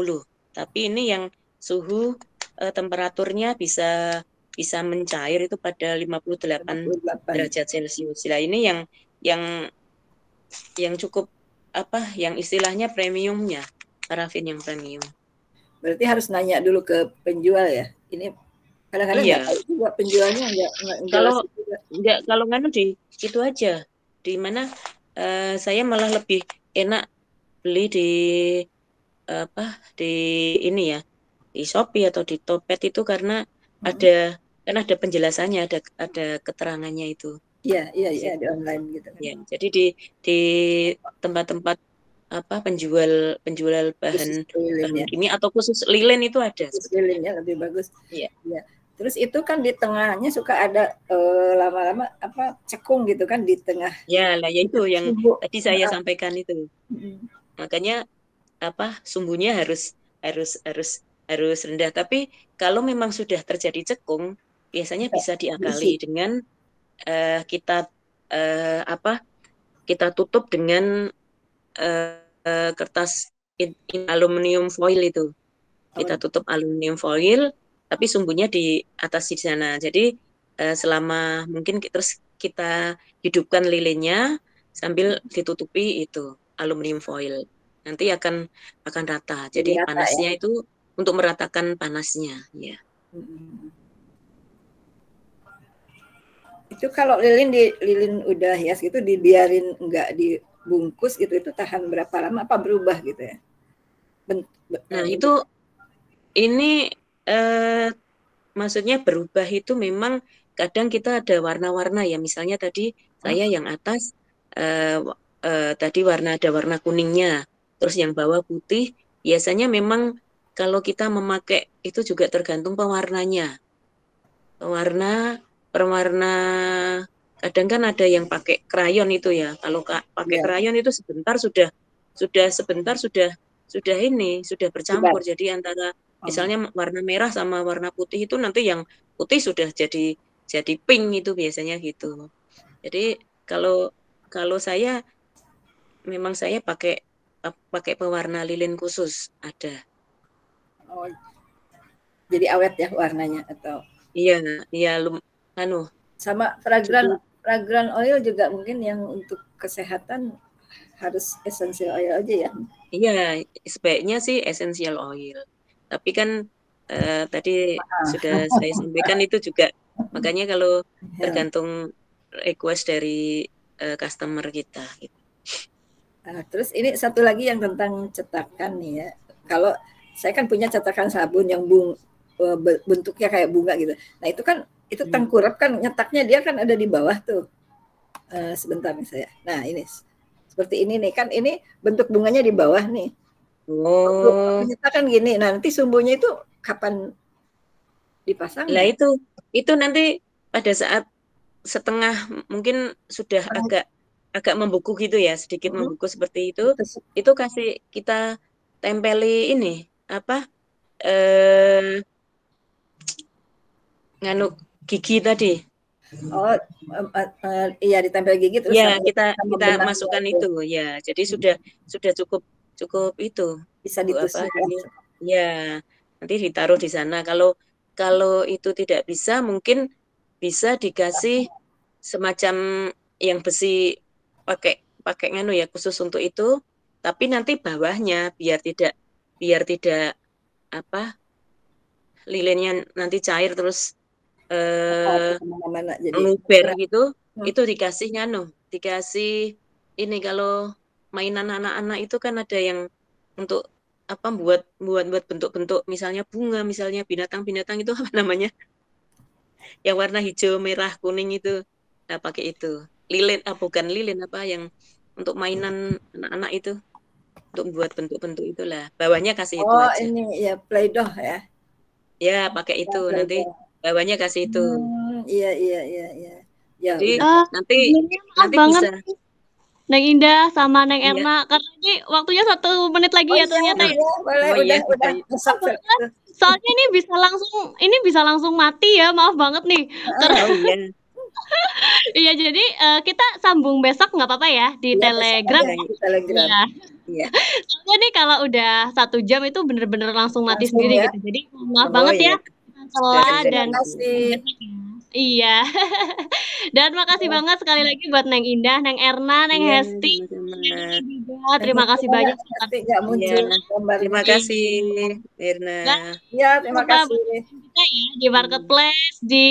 Tapi ini yang suhu uh, temperaturnya bisa bisa mencair itu pada 58, 58. derajat Celcius. Nah, ini yang yang yang cukup apa yang istilahnya premiumnya parafin yang premium. Berarti harus nanya dulu ke penjual ya. Ini kadang-kadang iya. Enggak, penjualnya enggak, enggak, enggak kalau enggak kalau nganu di itu aja di mana uh, saya malah lebih enak beli di eh, apa di ini ya di Shopee atau di Topet itu karena hmm. ada kan ada penjelasannya, ada ada keterangannya itu. Iya, iya, iya di online gitu. Ya, jadi di di tempat-tempat apa penjual penjual bahan, ini ya. atau khusus lilin itu ada. Khusus lilinnya lebih bagus. Iya. Ya. Terus itu kan di tengahnya suka ada eh, lama-lama uh, apa cekung gitu kan di tengah. Ya lah, ya itu yang Sumbu. tadi saya nah. sampaikan itu. hmm Makanya apa sumbunya harus harus harus harus rendah. Tapi kalau memang sudah terjadi cekung, biasanya ya, bisa diakali dengan uh, kita uh, apa? Kita tutup dengan uh, uh, kertas in, in aluminium foil itu. Oh, kita iya. tutup aluminium foil, tapi sumbunya di atas di sana. Jadi uh, selama mungkin terus kita hidupkan lilinnya sambil hmm. ditutupi itu aluminium foil nanti akan akan rata. Jadi rata, iya, ya. panasnya ya? itu untuk meratakan panasnya ya itu kalau lilin di lilin udah hias gitu dibiarin nggak dibungkus gitu itu tahan berapa lama apa berubah gitu ya Bent, nah itu ini eh, maksudnya berubah itu memang kadang kita ada warna-warna ya misalnya tadi saya yang atas eh, eh, tadi warna ada warna kuningnya terus yang bawah putih biasanya memang kalau kita memakai itu juga tergantung pewarnanya. Pewarna, pewarna kadang kan ada yang pakai krayon itu ya. Kalau pakai yeah. krayon itu sebentar sudah sudah sebentar sudah sudah ini sudah bercampur. Sudah. Jadi antara oh. misalnya warna merah sama warna putih itu nanti yang putih sudah jadi jadi pink itu biasanya gitu. Jadi kalau kalau saya memang saya pakai pakai pewarna lilin khusus ada Oh, iya. jadi awet ya warnanya atau? Iya, iya lum, anu. Sama fragrant fragran oil juga mungkin yang untuk kesehatan harus essential oil aja ya? Iya, sebaiknya sih essential oil. Tapi kan uh, tadi Maaf. Ah. sudah saya sampaikan itu juga makanya kalau ya. tergantung request dari uh, customer kita. Gitu. Nah, terus ini satu lagi yang tentang cetakan nih ya. Kalau saya kan punya cetakan sabun yang bung e, bentuknya kayak bunga gitu. Nah itu kan itu hmm. tengkurap kan nyetaknya dia kan ada di bawah tuh. Uh, sebentar nih saya. Nah ini seperti ini nih kan ini bentuk bunganya di bawah nih. Oh. Nyetak kan gini. Nah nanti sumbunya itu kapan dipasang? Nah itu itu nanti pada saat setengah mungkin sudah agak agak membuku gitu ya sedikit hmm. membuku seperti itu. Itu kasih kita tempeli ini apa eh nganu gigi tadi. Oh, eh, eh, iya ditempel gigi terus. Ya, kita kita masukkan itu. itu. Ya, jadi sudah sudah cukup cukup itu. Bisa ditusuk. Ya, iya, nanti ditaruh di sana. Kalau kalau itu tidak bisa, mungkin bisa dikasih semacam yang besi pakai pakai nganu ya khusus untuk itu. Tapi nanti bawahnya biar tidak biar tidak apa lilinnya nanti cair terus eh uh, gitu hmm. itu dikasihnya no dikasih ini kalau mainan anak-anak itu kan ada yang untuk apa buat buat buat bentuk-bentuk misalnya bunga misalnya binatang-binatang itu [laughs] apa namanya yang warna hijau merah kuning itu nah pakai itu lilin ah, bukan lilin apa yang untuk mainan anak-anak itu untuk membuat bentuk-bentuk itulah. Bawahnya kasih oh, itu aja. Oh, ini ya playdoh ya. Ya, pakai itu ya, nanti bawahnya kasih itu. Hmm, iya, iya, iya, iya. Ya. Jadi uh, nanti nanti banget. Neng Indah sama Neng iya. karena ini waktunya satu menit lagi oh, ya iya, ternyata. Ya. Iya, boleh, oh, iya, udah, iya. udah, udah. Soalnya ini bisa langsung ini bisa langsung mati ya, maaf banget nih. Karena, ah, oh, iya. [laughs] Iya jadi uh, kita sambung besok nggak apa-apa ya di ya, Telegram. Di telegram. Ya. Iya. Soalnya nih kalau udah satu jam itu bener-bener langsung mati langsung sendiri ya. gitu. Jadi maaf oh, banget ya, iya. ya. Celah dan, dan, dan, dan Iya. [laughs] Dan makasih ya. banget sekali lagi buat Neng Indah, Neng Erna, Neng ya, Hesti. Neng juga. Terima kasih banyak. Hesti gak iya. muncul. Ya, terima kasih Erna. Ya, terima kasih. Kita ya di hmm. marketplace di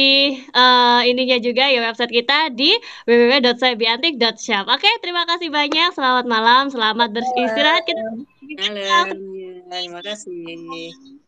uh, ininya juga ya website kita di www.sebiantik.shop. Oke, terima kasih banyak. Selamat malam, selamat beristirahat. Kita Halo. Iya, terima kasih.